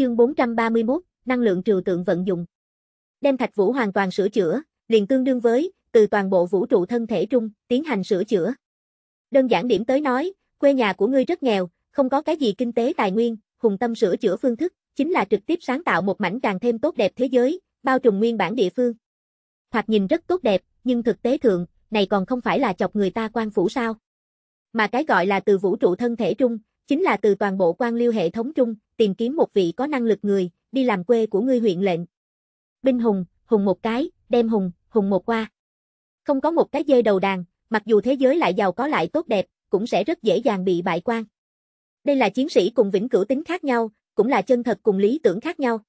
Chương 431, năng lượng trừu tượng vận dụng. Đem thạch vũ hoàn toàn sửa chữa, liền tương đương với, từ toàn bộ vũ trụ thân thể trung, tiến hành sửa chữa. Đơn giản điểm tới nói, quê nhà của ngươi rất nghèo, không có cái gì kinh tế tài nguyên, hùng tâm sửa chữa phương thức, chính là trực tiếp sáng tạo một mảnh càng thêm tốt đẹp thế giới, bao trùm nguyên bản địa phương. Thoạt nhìn rất tốt đẹp, nhưng thực tế thượng, này còn không phải là chọc người ta quan phủ sao. Mà cái gọi là từ vũ trụ thân thể trung, chính là từ toàn bộ quan liêu hệ thống chung tìm kiếm một vị có năng lực người, đi làm quê của ngươi huyện lệnh. Binh hùng, hùng một cái, đem hùng, hùng một qua. Không có một cái dơi đầu đàn, mặc dù thế giới lại giàu có lại tốt đẹp, cũng sẽ rất dễ dàng bị bại quan. Đây là chiến sĩ cùng vĩnh cửu tính khác nhau, cũng là chân thật cùng lý tưởng khác nhau.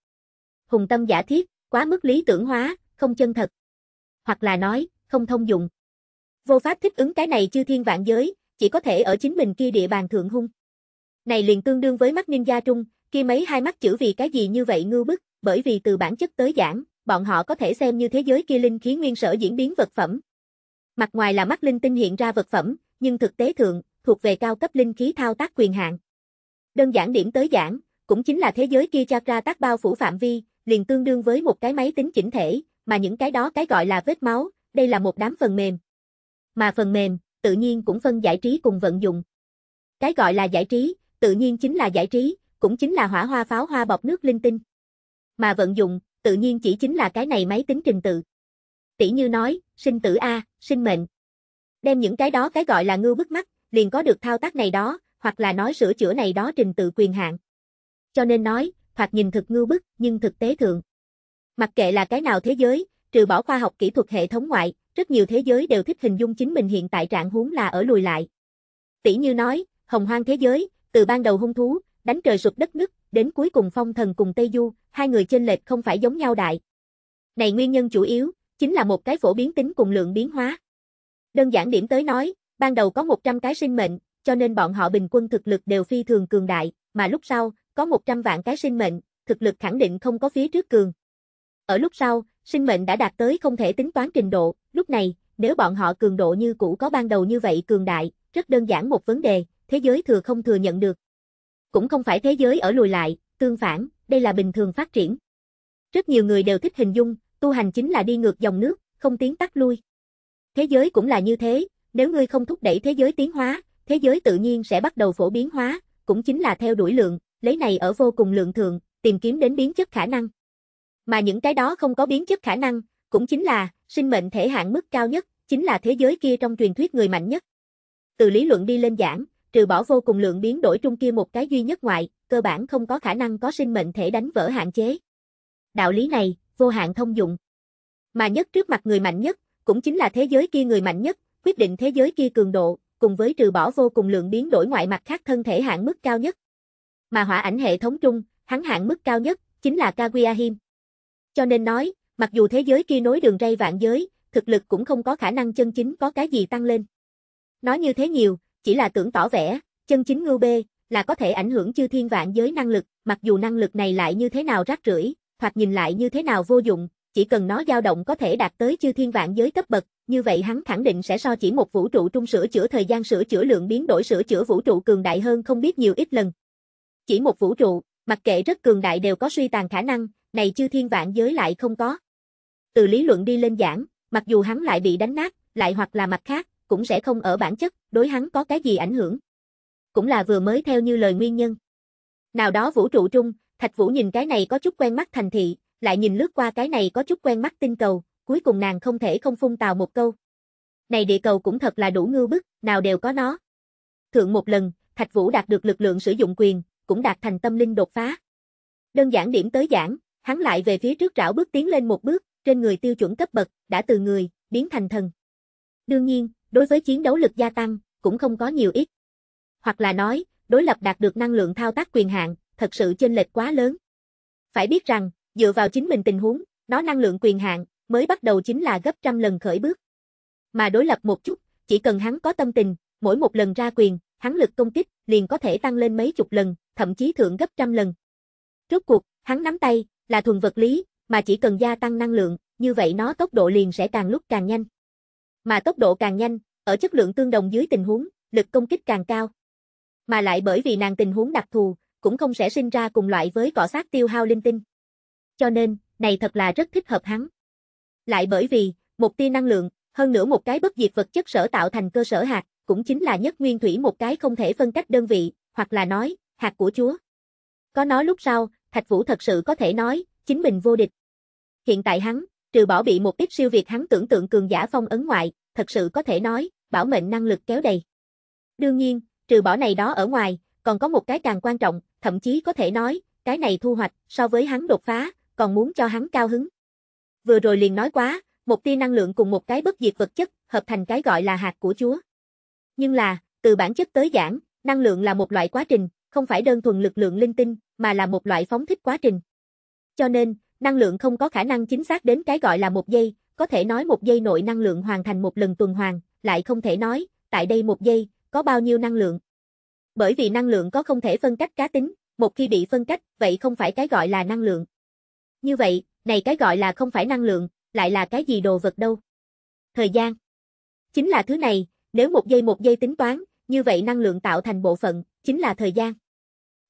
Hùng tâm giả thiết, quá mức lý tưởng hóa, không chân thật. Hoặc là nói, không thông dụng. Vô pháp thích ứng cái này chư thiên vạn giới, chỉ có thể ở chính mình kia địa bàn thượng hung. Này liền tương đương với mắt ninja trung, kia mấy hai mắt chữ vì cái gì như vậy ngư bức, bởi vì từ bản chất tới giảng, bọn họ có thể xem như thế giới kia linh khí nguyên sở diễn biến vật phẩm. Mặt ngoài là mắt linh tinh hiện ra vật phẩm, nhưng thực tế thượng, thuộc về cao cấp linh khí thao tác quyền hạn. Đơn giản điểm tới giảng, cũng chính là thế giới kia chakra tác bao phủ phạm vi, liền tương đương với một cái máy tính chỉnh thể, mà những cái đó cái gọi là vết máu, đây là một đám phần mềm. Mà phần mềm, tự nhiên cũng phân giải trí cùng vận dụng. Cái gọi là giải trí, tự nhiên chính là giải trí, cũng chính là hỏa hoa pháo hoa bọc nước linh tinh. Mà vận dụng, tự nhiên chỉ chính là cái này máy tính trình tự. Tỷ như nói, sinh tử A, sinh mệnh. Đem những cái đó cái gọi là ngư bức mắt, liền có được thao tác này đó, hoặc là nói sửa chữa này đó trình tự quyền hạn. Cho nên nói, hoặc nhìn thực ngư bức, nhưng thực tế thượng. Mặc kệ là cái nào thế giới, trừ bỏ khoa học kỹ thuật hệ thống ngoại, rất nhiều thế giới đều thích hình dung chính mình hiện tại trạng huống là ở lùi lại. Tỷ như nói, hồng hoang thế giới, từ ban đầu hung thú, đánh trời sụp đất nứt, đến cuối cùng phong thần cùng Tây Du, hai người trên lệch không phải giống nhau đại. Này nguyên nhân chủ yếu, chính là một cái phổ biến tính cùng lượng biến hóa. Đơn giản điểm tới nói, ban đầu có 100 cái sinh mệnh, cho nên bọn họ bình quân thực lực đều phi thường cường đại, mà lúc sau, có 100 vạn cái sinh mệnh, thực lực khẳng định không có phía trước cường. Ở lúc sau, sinh mệnh đã đạt tới không thể tính toán trình độ, lúc này, nếu bọn họ cường độ như cũ có ban đầu như vậy cường đại, rất đơn giản một vấn đề, thế giới thừa không thừa nhận được. Cũng không phải thế giới ở lùi lại, tương phản, đây là bình thường phát triển. Rất nhiều người đều thích hình dung, tu hành chính là đi ngược dòng nước, không tiến tắt lui. Thế giới cũng là như thế, nếu ngươi không thúc đẩy thế giới tiến hóa, thế giới tự nhiên sẽ bắt đầu phổ biến hóa, cũng chính là theo đuổi lượng, lấy này ở vô cùng lượng thượng, tìm kiếm đến biến chất khả năng. Mà những cái đó không có biến chất khả năng, cũng chính là sinh mệnh thể hạn mức cao nhất, chính là thế giới kia trong truyền thuyết người mạnh nhất. Từ lý luận đi lên giảng, trừ bỏ vô cùng lượng biến đổi trung kia một cái duy nhất ngoại, cơ bản không có khả năng có sinh mệnh thể đánh vỡ hạn chế. Đạo lý này, vô hạn thông dụng. Mà nhất trước mặt người mạnh nhất, cũng chính là thế giới kia người mạnh nhất, quyết định thế giới kia cường độ, cùng với trừ bỏ vô cùng lượng biến đổi ngoại mặt khác thân thể hạn mức cao nhất. Mà hỏa ảnh hệ thống trung, hắn hạn mức cao nhất, chính là Kaguya-him. Cho nên nói, mặc dù thế giới kia nối đường ray vạn giới, thực lực cũng không có khả năng chân chính có cái gì tăng lên. Nói như thế nhiều, chỉ là tưởng tỏ vẻ, chân chính ngưu bê, là có thể ảnh hưởng chư thiên vạn giới năng lực, mặc dù năng lực này lại như thế nào rác rưởi, hoặc nhìn lại như thế nào vô dụng, chỉ cần nó dao động có thể đạt tới chư thiên vạn giới cấp bậc, như vậy hắn khẳng định sẽ so chỉ một vũ trụ trung sửa chữa thời gian sửa chữa lượng biến đổi sửa chữa vũ trụ cường đại hơn không biết nhiều ít lần. Chỉ một vũ trụ, mặc kệ rất cường đại đều có suy tàn khả năng, này chư thiên vạn giới lại không có. Từ lý luận đi lên giảng, mặc dù hắn lại bị đánh nát, lại hoặc là mặt khác, cũng sẽ không ở bản chất, đối hắn có cái gì ảnh hưởng. Cũng là vừa mới theo như lời nguyên nhân. Nào đó vũ trụ trung, Thạch Vũ nhìn cái này có chút quen mắt thành thị, lại nhìn lướt qua cái này có chút quen mắt tinh cầu, cuối cùng nàng không thể không phun tào một câu. Này địa cầu cũng thật là đủ ngưu bức, nào đều có nó. Thượng một lần, Thạch Vũ đạt được lực lượng sử dụng quyền, cũng đạt thành tâm linh đột phá. Đơn giản điểm tới giảng, hắn lại về phía trước rảo bước tiến lên một bước, trên người tiêu chuẩn cấp bậc, đã từ người, biến thành thần. Đương nhiên, đối với chiến đấu lực gia tăng, cũng không có nhiều ít. Hoặc là nói, đối lập đạt được năng lượng thao tác quyền hạn, thật sự chênh lệch quá lớn. Phải biết rằng, dựa vào chính mình tình huống, nó năng lượng quyền hạn mới bắt đầu chính là gấp trăm lần khởi bước. Mà đối lập một chút, chỉ cần hắn có tâm tình, mỗi một lần ra quyền, hắn lực công kích liền có thể tăng lên mấy chục lần, thậm chí thượng gấp trăm lần. trước cuộc, hắn nắm tay là thuần vật lý, mà chỉ cần gia tăng năng lượng, như vậy nó tốc độ liền sẽ càng lúc càng nhanh. Mà tốc độ càng nhanh, ở chất lượng tương đồng dưới tình huống, lực công kích càng cao. Mà lại bởi vì nàng tình huống đặc thù, cũng không sẽ sinh ra cùng loại với cỏ sát tiêu hao linh tinh. Cho nên, này thật là rất thích hợp hắn. Lại bởi vì, một tia năng lượng, hơn nữa một cái bất diệt vật chất sở tạo thành cơ sở hạt, cũng chính là nhất nguyên thủy một cái không thể phân cách đơn vị, hoặc là nói, hạt của Chúa. Có nói lúc sau, Thạch Vũ thật sự có thể nói, chính mình vô địch. Hiện tại hắn, Trừ bỏ bị một ít siêu việt hắn tưởng tượng cường giả phong ấn ngoại, thật sự có thể nói, bảo mệnh năng lực kéo đầy. Đương nhiên, trừ bỏ này đó ở ngoài, còn có một cái càng quan trọng, thậm chí có thể nói, cái này thu hoạch, so với hắn đột phá, còn muốn cho hắn cao hứng. Vừa rồi liền nói quá, một tia năng lượng cùng một cái bất diệt vật chất, hợp thành cái gọi là hạt của Chúa. Nhưng là, từ bản chất tới giảng, năng lượng là một loại quá trình, không phải đơn thuần lực lượng linh tinh, mà là một loại phóng thích quá trình. Cho nên, năng lượng không có khả năng chính xác đến cái gọi là một giây, có thể nói một giây nội năng lượng hoàn thành một lần tuần hoàn, lại không thể nói, tại đây một giây, có bao nhiêu năng lượng. Bởi vì năng lượng có không thể phân cách cá tính, một khi bị phân cách, vậy không phải cái gọi là năng lượng. Như vậy, này cái gọi là không phải năng lượng, lại là cái gì đồ vật đâu. Thời gian. Chính là thứ này, nếu một giây một giây tính toán, như vậy năng lượng tạo thành bộ phận, chính là thời gian.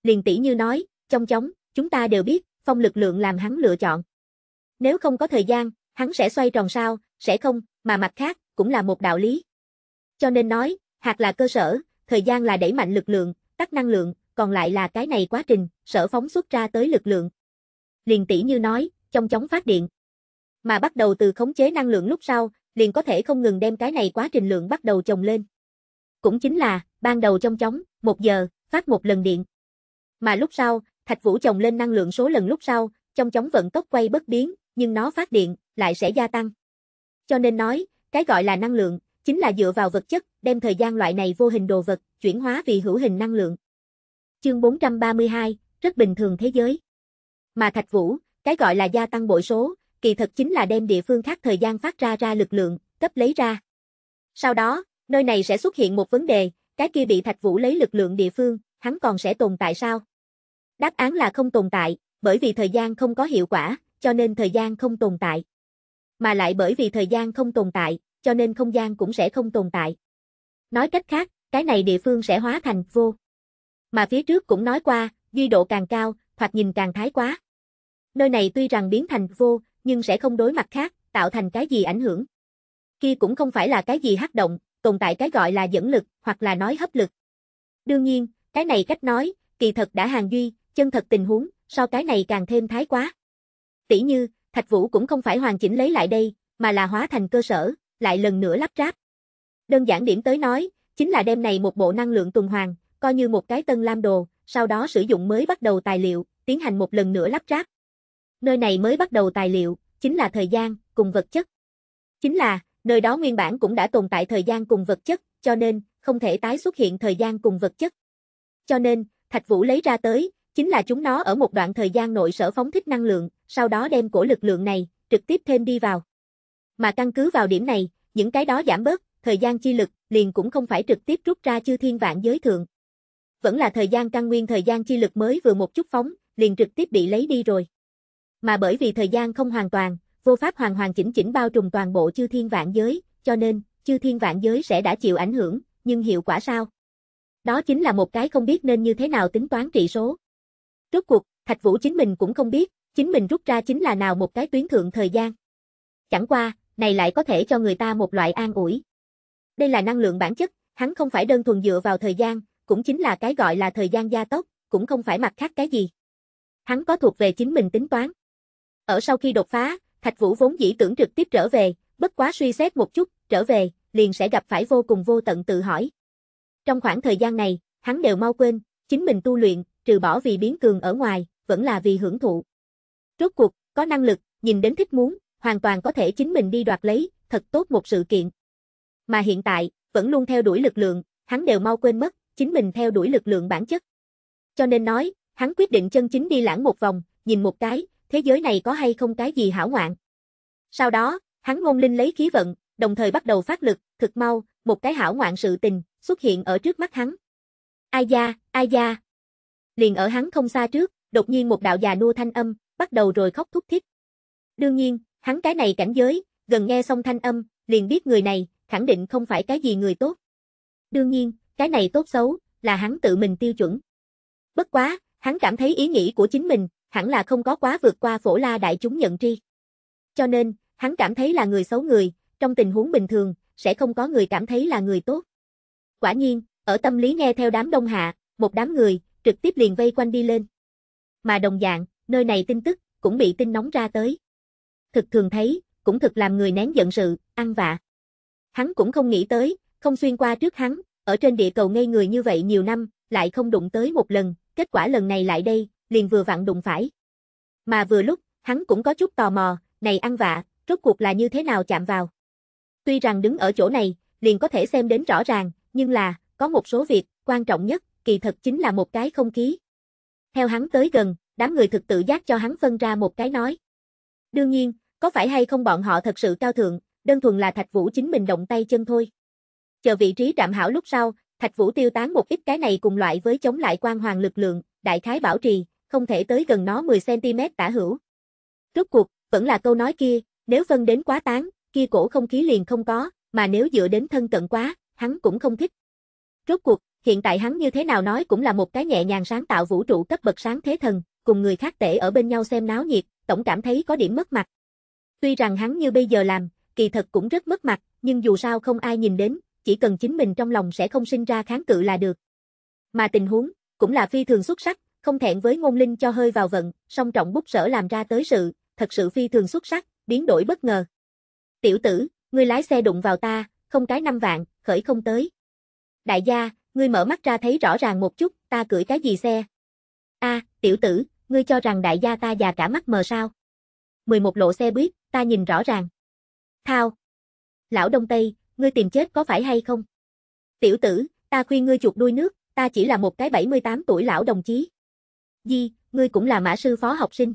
Liền tỷ như nói, trong chóng, chúng ta đều biết, phong lực lượng làm hắn lựa chọn. Nếu không có thời gian, hắn sẽ xoay tròn sao, sẽ không, mà mặt khác, cũng là một đạo lý. Cho nên nói, hạt là cơ sở, thời gian là đẩy mạnh lực lượng, tắt năng lượng, còn lại là cái này quá trình, sở phóng xuất ra tới lực lượng. Liền tỷ như nói, trong chóng phát điện. Mà bắt đầu từ khống chế năng lượng lúc sau, liền có thể không ngừng đem cái này quá trình lượng bắt đầu chồng lên. Cũng chính là, ban đầu trong chóng, một giờ, phát một lần điện. Mà lúc sau, Thạch Vũ chồng lên năng lượng số lần lúc sau, trong chóng vận tốc quay bất biến, nhưng nó phát điện, lại sẽ gia tăng. Cho nên nói, cái gọi là năng lượng, chính là dựa vào vật chất, đem thời gian loại này vô hình đồ vật, chuyển hóa vì hữu hình năng lượng. Chương 432, rất bình thường thế giới. Mà Thạch Vũ, cái gọi là gia tăng bội số, kỳ thật chính là đem địa phương khác thời gian phát ra ra lực lượng, cấp lấy ra. Sau đó, nơi này sẽ xuất hiện một vấn đề, cái kia bị Thạch Vũ lấy lực lượng địa phương, hắn còn sẽ tồn tại sao? Đáp án là không tồn tại, bởi vì thời gian không có hiệu quả, cho nên thời gian không tồn tại. Mà lại bởi vì thời gian không tồn tại, cho nên không gian cũng sẽ không tồn tại. Nói cách khác, cái này địa phương sẽ hóa thành vô. Mà phía trước cũng nói qua, duy độ càng cao, hoặc nhìn càng thái quá. Nơi này tuy rằng biến thành vô, nhưng sẽ không đối mặt khác, tạo thành cái gì ảnh hưởng. Kia cũng không phải là cái gì hắc động, tồn tại cái gọi là dẫn lực, hoặc là nói hấp lực. Đương nhiên, cái này cách nói, kỳ thật đã hàng duy, chân thật tình huống, so cái này càng thêm thái quá. Tỷ như, Thạch Vũ cũng không phải hoàn chỉnh lấy lại đây, mà là hóa thành cơ sở, lại lần nữa lắp ráp. Đơn giản điểm tới nói, chính là đem này một bộ năng lượng tuần hoàn, coi như một cái tân lam đồ, sau đó sử dụng mới bắt đầu tài liệu, tiến hành một lần nữa lắp ráp. Nơi này mới bắt đầu tài liệu, chính là thời gian, cùng vật chất. Chính là, nơi đó nguyên bản cũng đã tồn tại thời gian cùng vật chất, cho nên, không thể tái xuất hiện thời gian cùng vật chất. Cho nên, Thạch Vũ lấy ra tới, chính là chúng nó ở một đoạn thời gian nội sở phóng thích năng lượng, sau đó đem cổ lực lượng này, trực tiếp thêm đi vào. Mà căn cứ vào điểm này, những cái đó giảm bớt, thời gian chi lực, liền cũng không phải trực tiếp rút ra chư thiên vạn giới thượng. Vẫn là thời gian căn nguyên thời gian chi lực mới vừa một chút phóng, liền trực tiếp bị lấy đi rồi. Mà bởi vì thời gian không hoàn toàn, vô pháp hoàn hoàn chỉnh chỉnh bao trùm toàn bộ chư thiên vạn giới, cho nên, chư thiên vạn giới sẽ đã chịu ảnh hưởng, nhưng hiệu quả sao? Đó chính là một cái không biết nên như thế nào tính toán trị số. Rốt cuộc, Thạch Vũ chính mình cũng không biết, chính mình rút ra chính là nào một cái tuyến thượng thời gian. Chẳng qua, này lại có thể cho người ta một loại an ủi. Đây là năng lượng bản chất, hắn không phải đơn thuần dựa vào thời gian, cũng chính là cái gọi là thời gian gia tốc, cũng không phải mặt khác cái gì. Hắn có thuộc về chính mình tính toán. Ở sau khi đột phá, Thạch Vũ vốn dĩ tưởng trực tiếp trở về, bất quá suy xét một chút, trở về, liền sẽ gặp phải vô cùng vô tận tự hỏi. Trong khoảng thời gian này, hắn đều mau quên, chính mình tu luyện, trừ bỏ vì biến cường ở ngoài, vẫn là vì hưởng thụ. Rốt cuộc, có năng lực, nhìn đến thích muốn, hoàn toàn có thể chính mình đi đoạt lấy, thật tốt một sự kiện. Mà hiện tại, vẫn luôn theo đuổi lực lượng, hắn đều mau quên mất, chính mình theo đuổi lực lượng bản chất. Cho nên nói, hắn quyết định chân chính đi lãng một vòng, nhìn một cái, thế giới này có hay không cái gì hảo ngoạn. Sau đó, hắn ngôn linh lấy khí vận, đồng thời bắt đầu phát lực, thực mau, một cái hảo ngoạn sự tình, xuất hiện ở trước mắt hắn. Ai da, ai da, Liền ở hắn không xa trước, đột nhiên một đạo già nua thanh âm, bắt đầu rồi khóc thúc thích. Đương nhiên, hắn cái này cảnh giới, gần nghe xong thanh âm, liền biết người này, khẳng định không phải cái gì người tốt. Đương nhiên, cái này tốt xấu, là hắn tự mình tiêu chuẩn. Bất quá, hắn cảm thấy ý nghĩ của chính mình, hẳn là không có quá vượt qua phổ la đại chúng nhận tri. Cho nên, hắn cảm thấy là người xấu người, trong tình huống bình thường, sẽ không có người cảm thấy là người tốt. Quả nhiên, ở tâm lý nghe theo đám đông hạ, một đám người, trực tiếp liền vây quanh đi lên. Mà đồng dạng, nơi này tin tức, cũng bị tin nóng ra tới. Thực thường thấy, cũng thực làm người nén giận sự, ăn vạ. Hắn cũng không nghĩ tới, không xuyên qua trước hắn, ở trên địa cầu ngây người như vậy nhiều năm, lại không đụng tới một lần, kết quả lần này lại đây, liền vừa vặn đụng phải. Mà vừa lúc, hắn cũng có chút tò mò, này ăn vạ, rốt cuộc là như thế nào chạm vào. Tuy rằng đứng ở chỗ này, liền có thể xem đến rõ ràng, nhưng là, có một số việc, quan trọng nhất, kỳ thật chính là một cái không khí. Theo hắn tới gần, đám người thực tự giác cho hắn phân ra một cái nói. Đương nhiên, có phải hay không bọn họ thật sự cao thượng, đơn thuần là Thạch Vũ chính mình động tay chân thôi. Chờ vị trí trạm hảo lúc sau, Thạch Vũ tiêu tán một ít cái này cùng loại với chống lại quan hoàng lực lượng, đại khái bảo trì, không thể tới gần nó 10cm tả hữu. Rốt cuộc, vẫn là câu nói kia, nếu phân đến quá tán, kia cổ không khí liền không có, mà nếu dựa đến thân cận quá, hắn cũng không thích. Rốt cuộc, hiện tại hắn như thế nào nói cũng là một cái nhẹ nhàng sáng tạo vũ trụ cấp bậc sáng thế thần, cùng người khác tể ở bên nhau xem náo nhiệt, tổng cảm thấy có điểm mất mặt. Tuy rằng hắn như bây giờ làm, kỳ thật cũng rất mất mặt, nhưng dù sao không ai nhìn đến, chỉ cần chính mình trong lòng sẽ không sinh ra kháng cự là được. Mà tình huống, cũng là phi thường xuất sắc, không thẹn với ngôn linh cho hơi vào vận, song trọng bút sở làm ra tới sự, thật sự phi thường xuất sắc, biến đổi bất ngờ. Tiểu tử, ngươi lái xe đụng vào ta, không cái năm vạn, khởi không tới. Đại gia, ngươi mở mắt ra thấy rõ ràng một chút, ta cưỡi cái gì xe? A, tiểu tử, ngươi cho rằng đại gia ta già cả mắt mờ sao? 11 lộ xe buýt, ta nhìn rõ ràng. Thao. Lão Đông Tây, ngươi tìm chết có phải hay không? Tiểu tử, ta khuyên ngươi chuột đuôi nước, ta chỉ là một cái 78 tuổi lão đồng chí. Di, ngươi cũng là mã sư phó học sinh.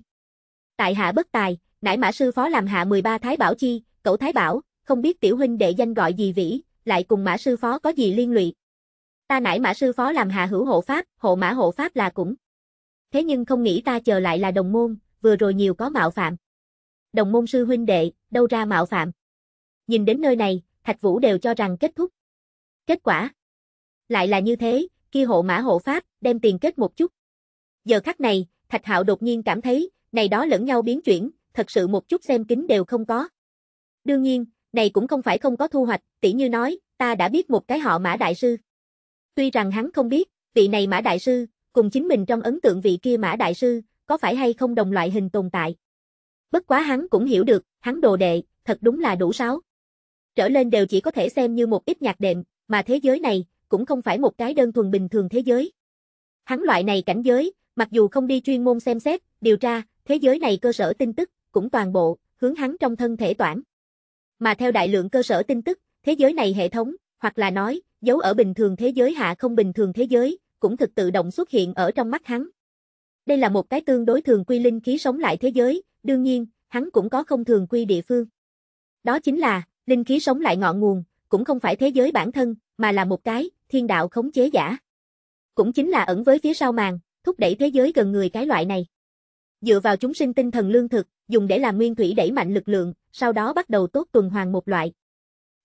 Tại hạ bất tài, nãy mã sư phó làm hạ 13 Thái Bảo Chi, cậu Thái Bảo, không biết tiểu huynh đệ danh gọi gì vĩ, lại cùng mã sư phó có gì liên lụy. Ta nãy mã sư phó làm hạ hữu hộ pháp, hộ mã hộ pháp là cũng. Thế nhưng không nghĩ ta chờ lại là đồng môn, vừa rồi nhiều có mạo phạm. Đồng môn sư huynh đệ, đâu ra mạo phạm. Nhìn đến nơi này, Thạch Vũ đều cho rằng kết thúc. Kết quả. Lại là như thế, kia hộ mã hộ pháp, đem tiền kết một chút. Giờ khắc này, Thạch Hạo đột nhiên cảm thấy, này đó lẫn nhau biến chuyển, thật sự một chút xem kính đều không có. Đương nhiên, này cũng không phải không có thu hoạch, tỉ như nói, ta đã biết một cái họ mã đại sư. Tuy rằng hắn không biết, vị này Mã Đại Sư, cùng chính mình trong ấn tượng vị kia Mã Đại Sư, có phải hay không đồng loại hình tồn tại. Bất quá hắn cũng hiểu được, hắn đồ đệ, thật đúng là đủ sáu. Trở lên đều chỉ có thể xem như một ít nhạc đệm, mà thế giới này, cũng không phải một cái đơn thuần bình thường thế giới. Hắn loại này cảnh giới, mặc dù không đi chuyên môn xem xét, điều tra, thế giới này cơ sở tin tức, cũng toàn bộ, hướng hắn trong thân thể toản. Mà theo đại lượng cơ sở tin tức, thế giới này hệ thống, hoặc là nói, giấu ở bình thường thế giới hạ không bình thường thế giới, cũng thực tự động xuất hiện ở trong mắt hắn. Đây là một cái tương đối thường quy linh khí sống lại thế giới, đương nhiên, hắn cũng có không thường quy địa phương. Đó chính là, linh khí sống lại ngọn nguồn, cũng không phải thế giới bản thân, mà là một cái, thiên đạo khống chế giả. Cũng chính là ẩn với phía sau màn, thúc đẩy thế giới gần người cái loại này. Dựa vào chúng sinh tinh thần lương thực, dùng để làm nguyên thủy đẩy mạnh lực lượng, sau đó bắt đầu tốt tuần hoàn một loại.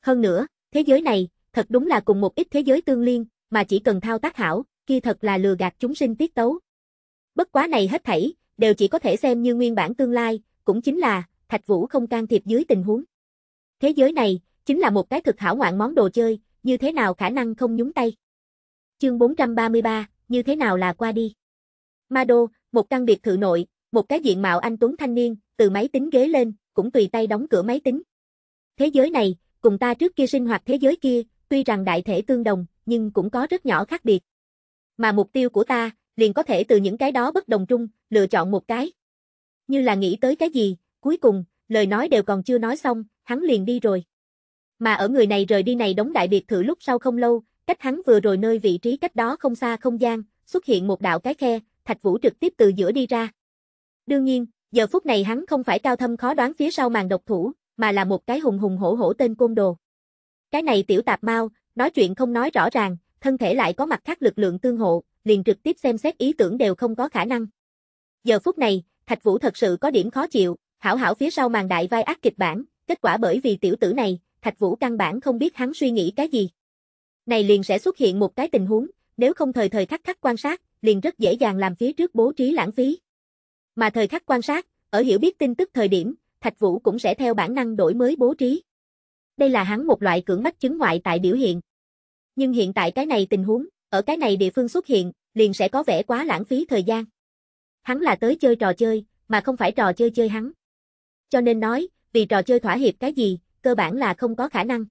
Hơn nữa, thế giới này, thật đúng là cùng một ít thế giới tương liên, mà chỉ cần thao tác hảo, kia thật là lừa gạt chúng sinh tiết tấu. Bất quá này hết thảy, đều chỉ có thể xem như nguyên bản tương lai, cũng chính là, Thạch Vũ không can thiệp dưới tình huống. Thế giới này, chính là một cái thực hảo ngoạn món đồ chơi, như thế nào khả năng không nhúng tay. Chương 433, như thế nào là qua đi. Ma Đô, một căn biệt thự nội, một cái diện mạo anh Tuấn thanh niên, từ máy tính ghế lên, cũng tùy tay đóng cửa máy tính. Thế giới này, cùng ta trước kia sinh hoạt thế giới kia, tuy rằng đại thể tương đồng, nhưng cũng có rất nhỏ khác biệt. Mà mục tiêu của ta, liền có thể từ những cái đó bất đồng chung lựa chọn một cái. Như là nghĩ tới cái gì, cuối cùng, lời nói đều còn chưa nói xong, hắn liền đi rồi. Mà ở người này rời đi này đóng đại biệt thự lúc sau không lâu, cách hắn vừa rồi nơi vị trí cách đó không xa không gian, xuất hiện một đạo cái khe, Thạch Vũ trực tiếp từ giữa đi ra. Đương nhiên, giờ phút này hắn không phải cao thâm khó đoán phía sau màn độc thủ, mà là một cái hùng hùng hổ hổ tên côn đồ. Cái này tiểu tạp mau, nói chuyện không nói rõ ràng, thân thể lại có mặt khác lực lượng tương hộ, liền trực tiếp xem xét ý tưởng đều không có khả năng. Giờ phút này, Thạch Vũ thật sự có điểm khó chịu, hảo hảo phía sau màn đại vai ác kịch bản, kết quả bởi vì tiểu tử này, Thạch Vũ căn bản không biết hắn suy nghĩ cái gì. Này liền sẽ xuất hiện một cái tình huống, nếu không thời thời khắc khắc quan sát, liền rất dễ dàng làm phía trước bố trí lãng phí. Mà thời khắc quan sát, ở hiểu biết tin tức thời điểm, Thạch Vũ cũng sẽ theo bản năng đổi mới bố trí đây là hắn một loại cưỡng mắt chứng ngoại tại biểu hiện. Nhưng hiện tại cái này tình huống, ở cái này địa phương xuất hiện, liền sẽ có vẻ quá lãng phí thời gian. Hắn là tới chơi trò chơi, mà không phải trò chơi chơi hắn. Cho nên nói, vì trò chơi thỏa hiệp cái gì, cơ bản là không có khả năng.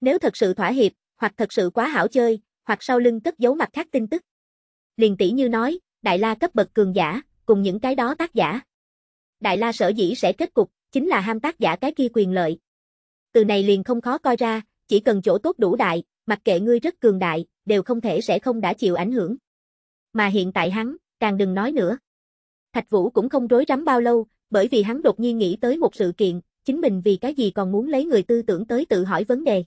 Nếu thật sự thỏa hiệp, hoặc thật sự quá hảo chơi, hoặc sau lưng cất giấu mặt khác tin tức. Liền tỷ như nói, Đại La cấp bậc cường giả, cùng những cái đó tác giả. Đại La sở dĩ sẽ kết cục, chính là ham tác giả cái kia quyền lợi từ này liền không khó coi ra, chỉ cần chỗ tốt đủ đại, mặc kệ ngươi rất cường đại, đều không thể sẽ không đã chịu ảnh hưởng. Mà hiện tại hắn, càng đừng nói nữa. Thạch Vũ cũng không rối rắm bao lâu, bởi vì hắn đột nhiên nghĩ tới một sự kiện, chính mình vì cái gì còn muốn lấy người tư tưởng tới tự hỏi vấn đề.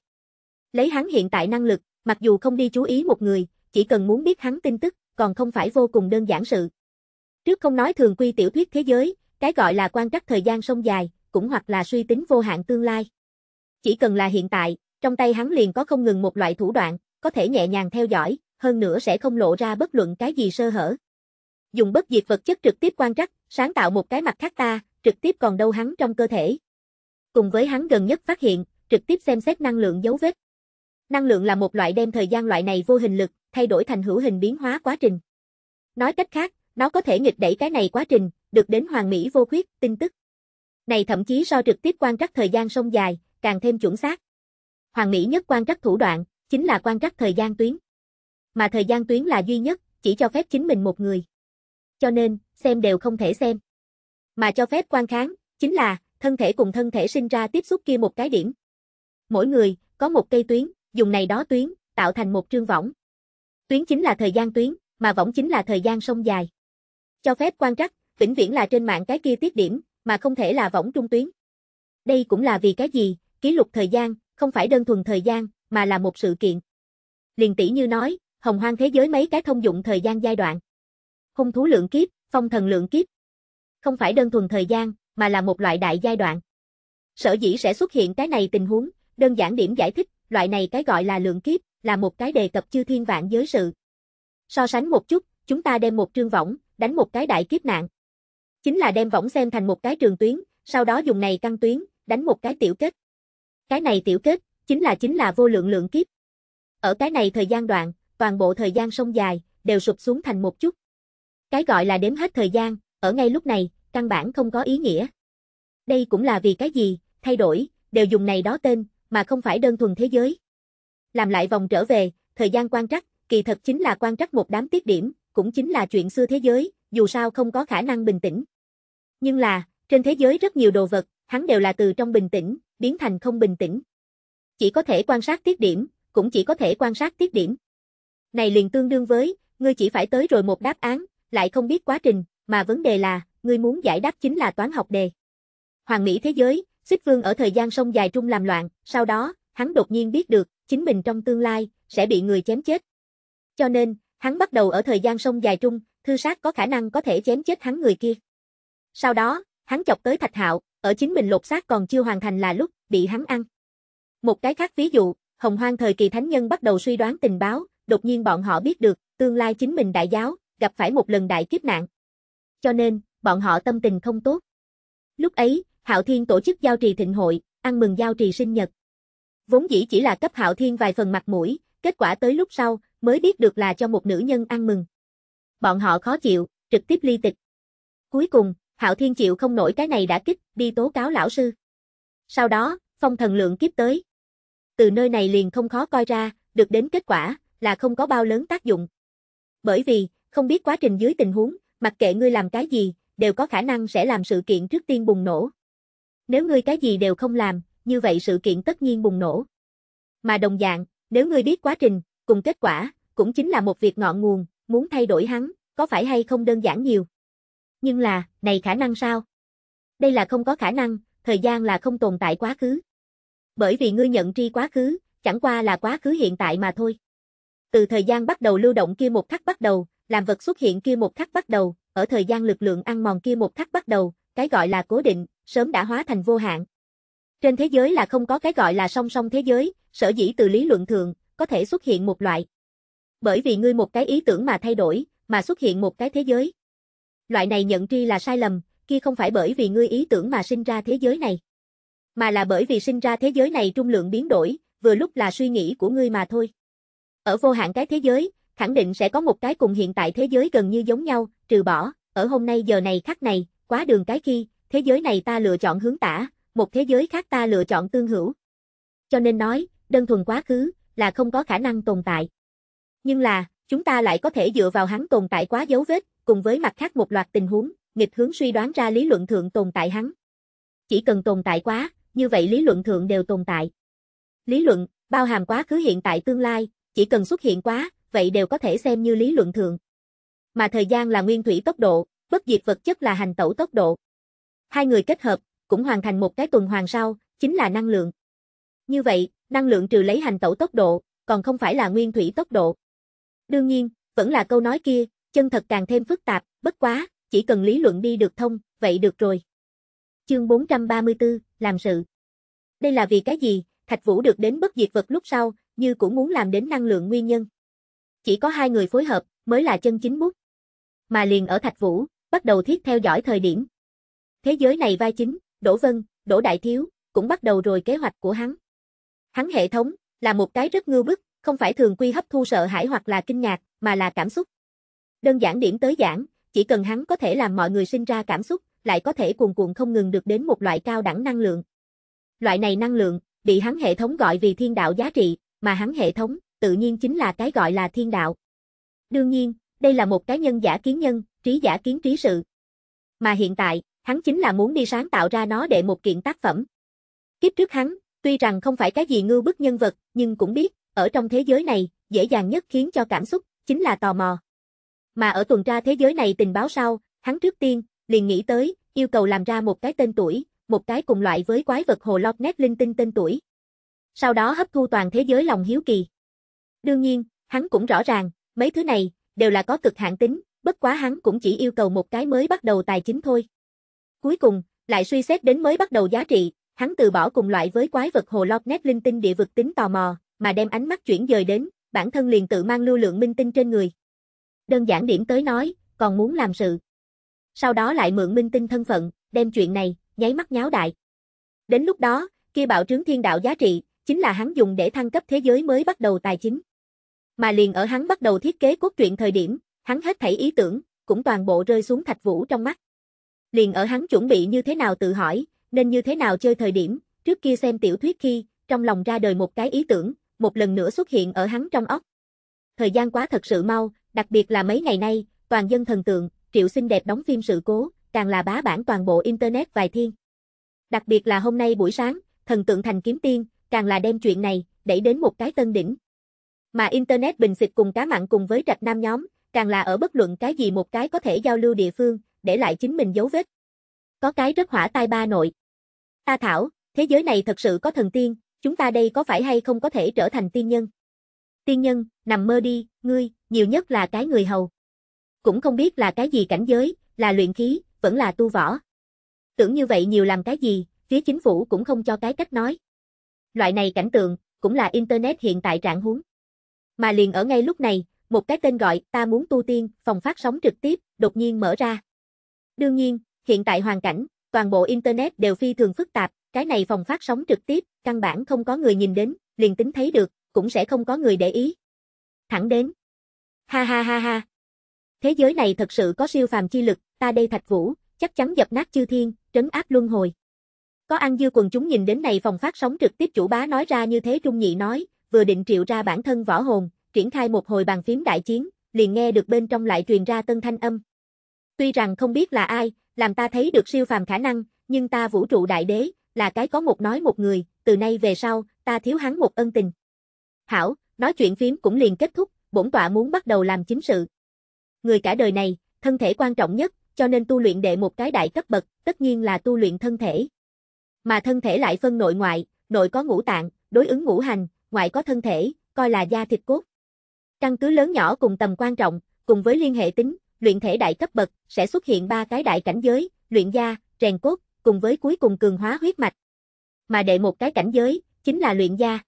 Lấy hắn hiện tại năng lực, mặc dù không đi chú ý một người, chỉ cần muốn biết hắn tin tức, còn không phải vô cùng đơn giản sự. Trước không nói thường quy tiểu thuyết thế giới, cái gọi là quan trắc thời gian sông dài, cũng hoặc là suy tính vô hạn tương lai. Chỉ cần là hiện tại, trong tay hắn liền có không ngừng một loại thủ đoạn, có thể nhẹ nhàng theo dõi, hơn nữa sẽ không lộ ra bất luận cái gì sơ hở. Dùng bất diệt vật chất trực tiếp quan trắc, sáng tạo một cái mặt khác ta, trực tiếp còn đâu hắn trong cơ thể. Cùng với hắn gần nhất phát hiện, trực tiếp xem xét năng lượng dấu vết. Năng lượng là một loại đem thời gian loại này vô hình lực, thay đổi thành hữu hình biến hóa quá trình. Nói cách khác, nó có thể nghịch đẩy cái này quá trình, được đến hoàn mỹ vô khuyết, tin tức. Này thậm chí so trực tiếp quan trắc thời gian sông dài, càng thêm chuẩn xác. Hoàng mỹ nhất quan trắc thủ đoạn, chính là quan trắc thời gian tuyến. Mà thời gian tuyến là duy nhất, chỉ cho phép chính mình một người. Cho nên, xem đều không thể xem. Mà cho phép quan kháng, chính là, thân thể cùng thân thể sinh ra tiếp xúc kia một cái điểm. Mỗi người, có một cây tuyến, dùng này đó tuyến, tạo thành một trương võng. Tuyến chính là thời gian tuyến, mà võng chính là thời gian sông dài. Cho phép quan trắc, vĩnh viễn là trên mạng cái kia tiết điểm, mà không thể là võng trung tuyến. Đây cũng là vì cái gì, ký lục thời gian, không phải đơn thuần thời gian, mà là một sự kiện. Liền tỷ như nói, hồng hoang thế giới mấy cái thông dụng thời gian giai đoạn. Hung thú lượng kiếp, phong thần lượng kiếp. Không phải đơn thuần thời gian, mà là một loại đại giai đoạn. Sở dĩ sẽ xuất hiện cái này tình huống, đơn giản điểm giải thích, loại này cái gọi là lượng kiếp, là một cái đề cập chư thiên vạn giới sự. So sánh một chút, chúng ta đem một trương võng, đánh một cái đại kiếp nạn. Chính là đem võng xem thành một cái trường tuyến, sau đó dùng này căng tuyến, đánh một cái tiểu kết. Cái này tiểu kết, chính là chính là vô lượng lượng kiếp. Ở cái này thời gian đoạn, toàn bộ thời gian sông dài, đều sụp xuống thành một chút. Cái gọi là đếm hết thời gian, ở ngay lúc này, căn bản không có ý nghĩa. Đây cũng là vì cái gì, thay đổi, đều dùng này đó tên, mà không phải đơn thuần thế giới. Làm lại vòng trở về, thời gian quan trắc, kỳ thật chính là quan trắc một đám tiết điểm, cũng chính là chuyện xưa thế giới, dù sao không có khả năng bình tĩnh. Nhưng là, trên thế giới rất nhiều đồ vật, hắn đều là từ trong bình tĩnh, biến thành không bình tĩnh. Chỉ có thể quan sát tiết điểm, cũng chỉ có thể quan sát tiết điểm. Này liền tương đương với, ngươi chỉ phải tới rồi một đáp án, lại không biết quá trình, mà vấn đề là, ngươi muốn giải đáp chính là toán học đề. Hoàng Mỹ thế giới, Xích Vương ở thời gian sông dài trung làm loạn, sau đó, hắn đột nhiên biết được, chính mình trong tương lai, sẽ bị người chém chết. Cho nên, hắn bắt đầu ở thời gian sông dài trung, thư sát có khả năng có thể chém chết hắn người kia. Sau đó, hắn chọc tới Thạch Hạo, ở chính mình lột xác còn chưa hoàn thành là lúc bị hắn ăn. Một cái khác ví dụ, hồng hoang thời kỳ thánh nhân bắt đầu suy đoán tình báo, đột nhiên bọn họ biết được, tương lai chính mình đại giáo, gặp phải một lần đại kiếp nạn. Cho nên, bọn họ tâm tình không tốt. Lúc ấy, Hạo Thiên tổ chức giao trì thịnh hội, ăn mừng giao trì sinh nhật. Vốn dĩ chỉ là cấp Hạo Thiên vài phần mặt mũi, kết quả tới lúc sau, mới biết được là cho một nữ nhân ăn mừng. Bọn họ khó chịu, trực tiếp ly tịch. Cuối cùng, Hạo Thiên chịu không nổi cái này đã kích, đi tố cáo lão sư. Sau đó, phong thần lượng kiếp tới. Từ nơi này liền không khó coi ra, được đến kết quả, là không có bao lớn tác dụng. Bởi vì, không biết quá trình dưới tình huống, mặc kệ ngươi làm cái gì, đều có khả năng sẽ làm sự kiện trước tiên bùng nổ. Nếu ngươi cái gì đều không làm, như vậy sự kiện tất nhiên bùng nổ. Mà đồng dạng, nếu ngươi biết quá trình, cùng kết quả, cũng chính là một việc ngọn nguồn, muốn thay đổi hắn, có phải hay không đơn giản nhiều. Nhưng là, này khả năng sao? Đây là không có khả năng, thời gian là không tồn tại quá khứ. Bởi vì ngươi nhận tri quá khứ, chẳng qua là quá khứ hiện tại mà thôi. Từ thời gian bắt đầu lưu động kia một khắc bắt đầu, làm vật xuất hiện kia một khắc bắt đầu, ở thời gian lực lượng ăn mòn kia một khắc bắt đầu, cái gọi là cố định, sớm đã hóa thành vô hạn. Trên thế giới là không có cái gọi là song song thế giới, sở dĩ từ lý luận thường, có thể xuất hiện một loại. Bởi vì ngươi một cái ý tưởng mà thay đổi, mà xuất hiện một cái thế giới loại này nhận tri là sai lầm, kia không phải bởi vì ngươi ý tưởng mà sinh ra thế giới này, mà là bởi vì sinh ra thế giới này trung lượng biến đổi, vừa lúc là suy nghĩ của ngươi mà thôi. Ở vô hạn cái thế giới, khẳng định sẽ có một cái cùng hiện tại thế giới gần như giống nhau, trừ bỏ, ở hôm nay giờ này khắc này, quá đường cái khi, thế giới này ta lựa chọn hướng tả, một thế giới khác ta lựa chọn tương hữu. Cho nên nói, đơn thuần quá khứ, là không có khả năng tồn tại. Nhưng là, chúng ta lại có thể dựa vào hắn tồn tại quá dấu vết, cùng với mặt khác một loạt tình huống, nghịch hướng suy đoán ra lý luận thượng tồn tại hắn. Chỉ cần tồn tại quá, như vậy lý luận thượng đều tồn tại. Lý luận, bao hàm quá khứ hiện tại tương lai, chỉ cần xuất hiện quá, vậy đều có thể xem như lý luận thượng. Mà thời gian là nguyên thủy tốc độ, bất diệt vật chất là hành tẩu tốc độ. Hai người kết hợp, cũng hoàn thành một cái tuần hoàn sau, chính là năng lượng. Như vậy, năng lượng trừ lấy hành tẩu tốc độ, còn không phải là nguyên thủy tốc độ. Đương nhiên, vẫn là câu nói kia, chân thật càng thêm phức tạp, bất quá, chỉ cần lý luận đi được thông, vậy được rồi. Chương 434, làm sự. Đây là vì cái gì, Thạch Vũ được đến bất diệt vật lúc sau, như cũng muốn làm đến năng lượng nguyên nhân. Chỉ có hai người phối hợp, mới là chân chính bút. Mà liền ở Thạch Vũ, bắt đầu thiết theo dõi thời điểm. Thế giới này vai chính, Đỗ Vân, Đỗ Đại Thiếu, cũng bắt đầu rồi kế hoạch của hắn. Hắn hệ thống, là một cái rất ngư bức, không phải thường quy hấp thu sợ hãi hoặc là kinh ngạc, mà là cảm xúc. Đơn giản điểm tới giản chỉ cần hắn có thể làm mọi người sinh ra cảm xúc, lại có thể cuồn cuộn không ngừng được đến một loại cao đẳng năng lượng. Loại này năng lượng, bị hắn hệ thống gọi vì thiên đạo giá trị, mà hắn hệ thống, tự nhiên chính là cái gọi là thiên đạo. Đương nhiên, đây là một cái nhân giả kiến nhân, trí giả kiến trí sự. Mà hiện tại, hắn chính là muốn đi sáng tạo ra nó để một kiện tác phẩm. Kiếp trước hắn, tuy rằng không phải cái gì ngưu bức nhân vật, nhưng cũng biết, ở trong thế giới này, dễ dàng nhất khiến cho cảm xúc, chính là tò mò. Mà ở tuần tra thế giới này tình báo sau, hắn trước tiên, liền nghĩ tới, yêu cầu làm ra một cái tên tuổi, một cái cùng loại với quái vật hồ lọt nét linh tinh tên tuổi. Sau đó hấp thu toàn thế giới lòng hiếu kỳ. Đương nhiên, hắn cũng rõ ràng, mấy thứ này, đều là có cực hạn tính, bất quá hắn cũng chỉ yêu cầu một cái mới bắt đầu tài chính thôi. Cuối cùng, lại suy xét đến mới bắt đầu giá trị, hắn từ bỏ cùng loại với quái vật hồ lọt nét linh tinh địa vực tính tò mò, mà đem ánh mắt chuyển dời đến, bản thân liền tự mang lưu lượng minh tinh trên người đơn giản điểm tới nói, còn muốn làm sự. Sau đó lại mượn minh tinh thân phận, đem chuyện này, nháy mắt nháo đại. Đến lúc đó, kia bạo trướng thiên đạo giá trị, chính là hắn dùng để thăng cấp thế giới mới bắt đầu tài chính. Mà liền ở hắn bắt đầu thiết kế cốt truyện thời điểm, hắn hết thảy ý tưởng, cũng toàn bộ rơi xuống thạch vũ trong mắt. Liền ở hắn chuẩn bị như thế nào tự hỏi, nên như thế nào chơi thời điểm, trước kia xem tiểu thuyết khi, trong lòng ra đời một cái ý tưởng, một lần nữa xuất hiện ở hắn trong óc. Thời gian quá thật sự mau, đặc biệt là mấy ngày nay, toàn dân thần tượng, triệu xinh đẹp đóng phim sự cố, càng là bá bản toàn bộ Internet vài thiên. Đặc biệt là hôm nay buổi sáng, thần tượng thành kiếm tiên, càng là đem chuyện này, đẩy đến một cái tân đỉnh. Mà Internet bình xịt cùng cá mặn cùng với trạch nam nhóm, càng là ở bất luận cái gì một cái có thể giao lưu địa phương, để lại chính mình dấu vết. Có cái rất hỏa tai ba nội. Ta thảo, thế giới này thật sự có thần tiên, chúng ta đây có phải hay không có thể trở thành tiên nhân? Tiên nhân, nằm mơ đi, ngươi, nhiều nhất là cái người hầu. Cũng không biết là cái gì cảnh giới, là luyện khí, vẫn là tu võ. Tưởng như vậy nhiều làm cái gì, phía chính phủ cũng không cho cái cách nói. Loại này cảnh tượng, cũng là Internet hiện tại trạng huống. Mà liền ở ngay lúc này, một cái tên gọi ta muốn tu tiên, phòng phát sóng trực tiếp, đột nhiên mở ra. Đương nhiên, hiện tại hoàn cảnh, toàn bộ Internet đều phi thường phức tạp, cái này phòng phát sóng trực tiếp, căn bản không có người nhìn đến, liền tính thấy được, cũng sẽ không có người để ý. Thẳng đến. Ha ha ha ha. Thế giới này thật sự có siêu phàm chi lực, ta đây thạch vũ, chắc chắn dập nát chư thiên, trấn áp luân hồi. Có ăn dư quần chúng nhìn đến này phòng phát sóng trực tiếp chủ bá nói ra như thế Trung Nhị nói, vừa định triệu ra bản thân võ hồn, triển khai một hồi bàn phím đại chiến, liền nghe được bên trong lại truyền ra tân thanh âm. Tuy rằng không biết là ai, làm ta thấy được siêu phàm khả năng, nhưng ta vũ trụ đại đế, là cái có một nói một người, từ nay về sau, ta thiếu hắn một ân tình. Hảo, nói chuyện phím cũng liền kết thúc, bổn tọa muốn bắt đầu làm chính sự. Người cả đời này, thân thể quan trọng nhất, cho nên tu luyện đệ một cái đại cấp bậc, tất nhiên là tu luyện thân thể. Mà thân thể lại phân nội ngoại, nội có ngũ tạng, đối ứng ngũ hành, ngoại có thân thể, coi là da thịt cốt. Căn cứ lớn nhỏ cùng tầm quan trọng, cùng với liên hệ tính, luyện thể đại cấp bậc sẽ xuất hiện ba cái đại cảnh giới, luyện da, rèn cốt, cùng với cuối cùng cường hóa huyết mạch. Mà đệ một cái cảnh giới chính là luyện da.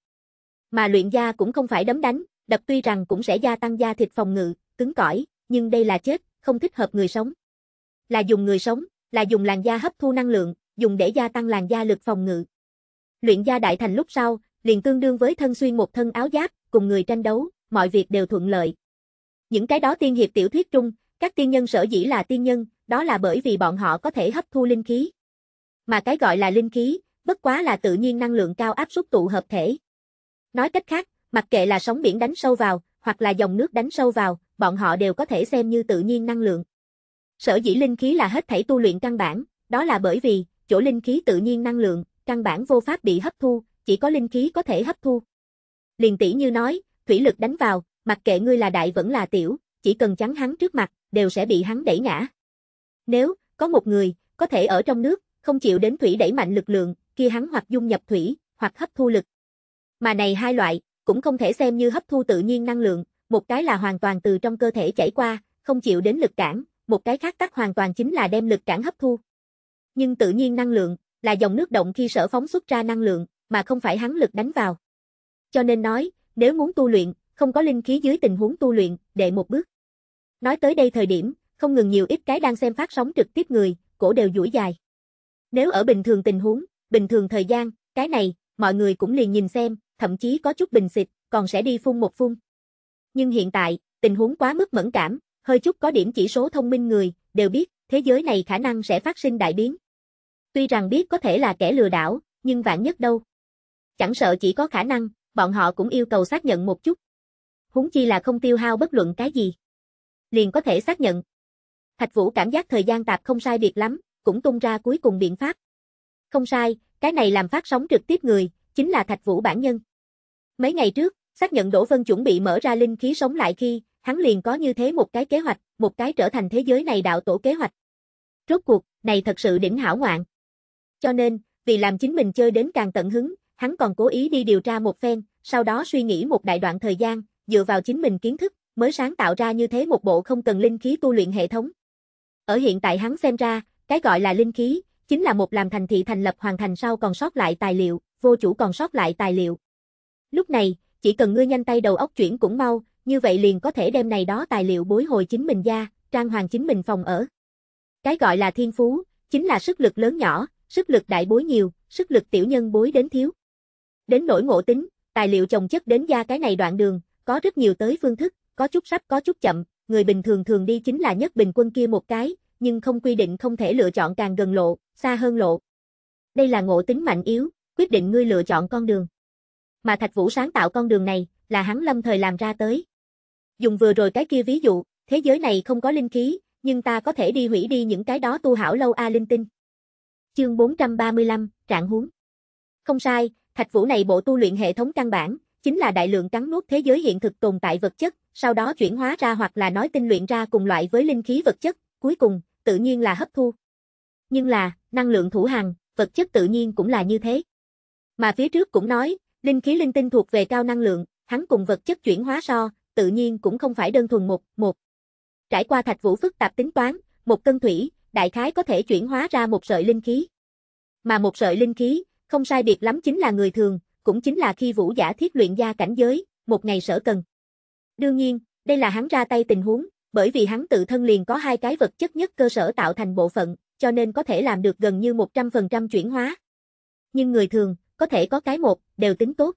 Mà luyện gia cũng không phải đấm đánh, đập tuy rằng cũng sẽ gia tăng da thịt phòng ngự, cứng cỏi, nhưng đây là chết, không thích hợp người sống. Là dùng người sống, là dùng làn da hấp thu năng lượng, dùng để gia tăng làn da lực phòng ngự. Luyện gia đại thành lúc sau, liền tương đương với thân xuyên một thân áo giáp, cùng người tranh đấu, mọi việc đều thuận lợi. Những cái đó tiên hiệp tiểu thuyết trung, các tiên nhân sở dĩ là tiên nhân, đó là bởi vì bọn họ có thể hấp thu linh khí. Mà cái gọi là linh khí, bất quá là tự nhiên năng lượng cao áp suất tụ hợp thể. Nói cách khác, mặc kệ là sóng biển đánh sâu vào, hoặc là dòng nước đánh sâu vào, bọn họ đều có thể xem như tự nhiên năng lượng. Sở dĩ linh khí là hết thảy tu luyện căn bản, đó là bởi vì, chỗ linh khí tự nhiên năng lượng, căn bản vô pháp bị hấp thu, chỉ có linh khí có thể hấp thu. Liền tỷ như nói, thủy lực đánh vào, mặc kệ ngươi là đại vẫn là tiểu, chỉ cần chắn hắn trước mặt, đều sẽ bị hắn đẩy ngã. Nếu, có một người, có thể ở trong nước, không chịu đến thủy đẩy mạnh lực lượng, kia hắn hoặc dung nhập thủy, hoặc hấp thu lực, mà này hai loại, cũng không thể xem như hấp thu tự nhiên năng lượng, một cái là hoàn toàn từ trong cơ thể chảy qua, không chịu đến lực cản, một cái khác tắc hoàn toàn chính là đem lực cản hấp thu. Nhưng tự nhiên năng lượng, là dòng nước động khi sở phóng xuất ra năng lượng, mà không phải hắn lực đánh vào. Cho nên nói, nếu muốn tu luyện, không có linh khí dưới tình huống tu luyện, đệ một bước. Nói tới đây thời điểm, không ngừng nhiều ít cái đang xem phát sóng trực tiếp người, cổ đều duỗi dài. Nếu ở bình thường tình huống, bình thường thời gian, cái này, mọi người cũng liền nhìn xem, thậm chí có chút bình xịt, còn sẽ đi phun một phun. Nhưng hiện tại, tình huống quá mức mẫn cảm, hơi chút có điểm chỉ số thông minh người, đều biết, thế giới này khả năng sẽ phát sinh đại biến. Tuy rằng biết có thể là kẻ lừa đảo, nhưng vạn nhất đâu. Chẳng sợ chỉ có khả năng, bọn họ cũng yêu cầu xác nhận một chút. Húng chi là không tiêu hao bất luận cái gì. Liền có thể xác nhận. Thạch Vũ cảm giác thời gian tạp không sai biệt lắm, cũng tung ra cuối cùng biện pháp. Không sai, cái này làm phát sóng trực tiếp người, chính là Thạch Vũ bản nhân. Mấy ngày trước, xác nhận Đỗ Vân chuẩn bị mở ra linh khí sống lại khi, hắn liền có như thế một cái kế hoạch, một cái trở thành thế giới này đạo tổ kế hoạch. Rốt cuộc, này thật sự đỉnh hảo ngoạn. Cho nên, vì làm chính mình chơi đến càng tận hứng, hắn còn cố ý đi điều tra một phen, sau đó suy nghĩ một đại đoạn thời gian, dựa vào chính mình kiến thức, mới sáng tạo ra như thế một bộ không cần linh khí tu luyện hệ thống. Ở hiện tại hắn xem ra, cái gọi là linh khí, chính là một làm thành thị thành lập hoàn thành sau còn sót lại tài liệu, vô chủ còn sót lại tài liệu. Lúc này, chỉ cần ngươi nhanh tay đầu óc chuyển cũng mau, như vậy liền có thể đem này đó tài liệu bối hồi chính mình gia, trang hoàng chính mình phòng ở. Cái gọi là thiên phú, chính là sức lực lớn nhỏ, sức lực đại bối nhiều, sức lực tiểu nhân bối đến thiếu. Đến nỗi ngộ tính, tài liệu chồng chất đến gia cái này đoạn đường, có rất nhiều tới phương thức, có chút sắp có chút chậm, người bình thường thường đi chính là nhất bình quân kia một cái, nhưng không quy định không thể lựa chọn càng gần lộ, xa hơn lộ. Đây là ngộ tính mạnh yếu, quyết định ngươi lựa chọn con đường mà Thạch Vũ sáng tạo con đường này, là hắn lâm thời làm ra tới. Dùng vừa rồi cái kia ví dụ, thế giới này không có linh khí, nhưng ta có thể đi hủy đi những cái đó tu hảo lâu a linh tinh. Chương 435, Trạng huống. Không sai, Thạch Vũ này bộ tu luyện hệ thống căn bản, chính là đại lượng cắn nuốt thế giới hiện thực tồn tại vật chất, sau đó chuyển hóa ra hoặc là nói tinh luyện ra cùng loại với linh khí vật chất, cuối cùng, tự nhiên là hấp thu. Nhưng là, năng lượng thủ hàng, vật chất tự nhiên cũng là như thế. Mà phía trước cũng nói, Linh khí linh tinh thuộc về cao năng lượng, hắn cùng vật chất chuyển hóa so, tự nhiên cũng không phải đơn thuần một, một. Trải qua thạch vũ phức tạp tính toán, một cân thủy, đại khái có thể chuyển hóa ra một sợi linh khí. Mà một sợi linh khí, không sai biệt lắm chính là người thường, cũng chính là khi vũ giả thiết luyện gia cảnh giới, một ngày sở cần. Đương nhiên, đây là hắn ra tay tình huống, bởi vì hắn tự thân liền có hai cái vật chất nhất cơ sở tạo thành bộ phận, cho nên có thể làm được gần như 100% chuyển hóa. Nhưng người thường, có thể có cái một, đều tính tốt.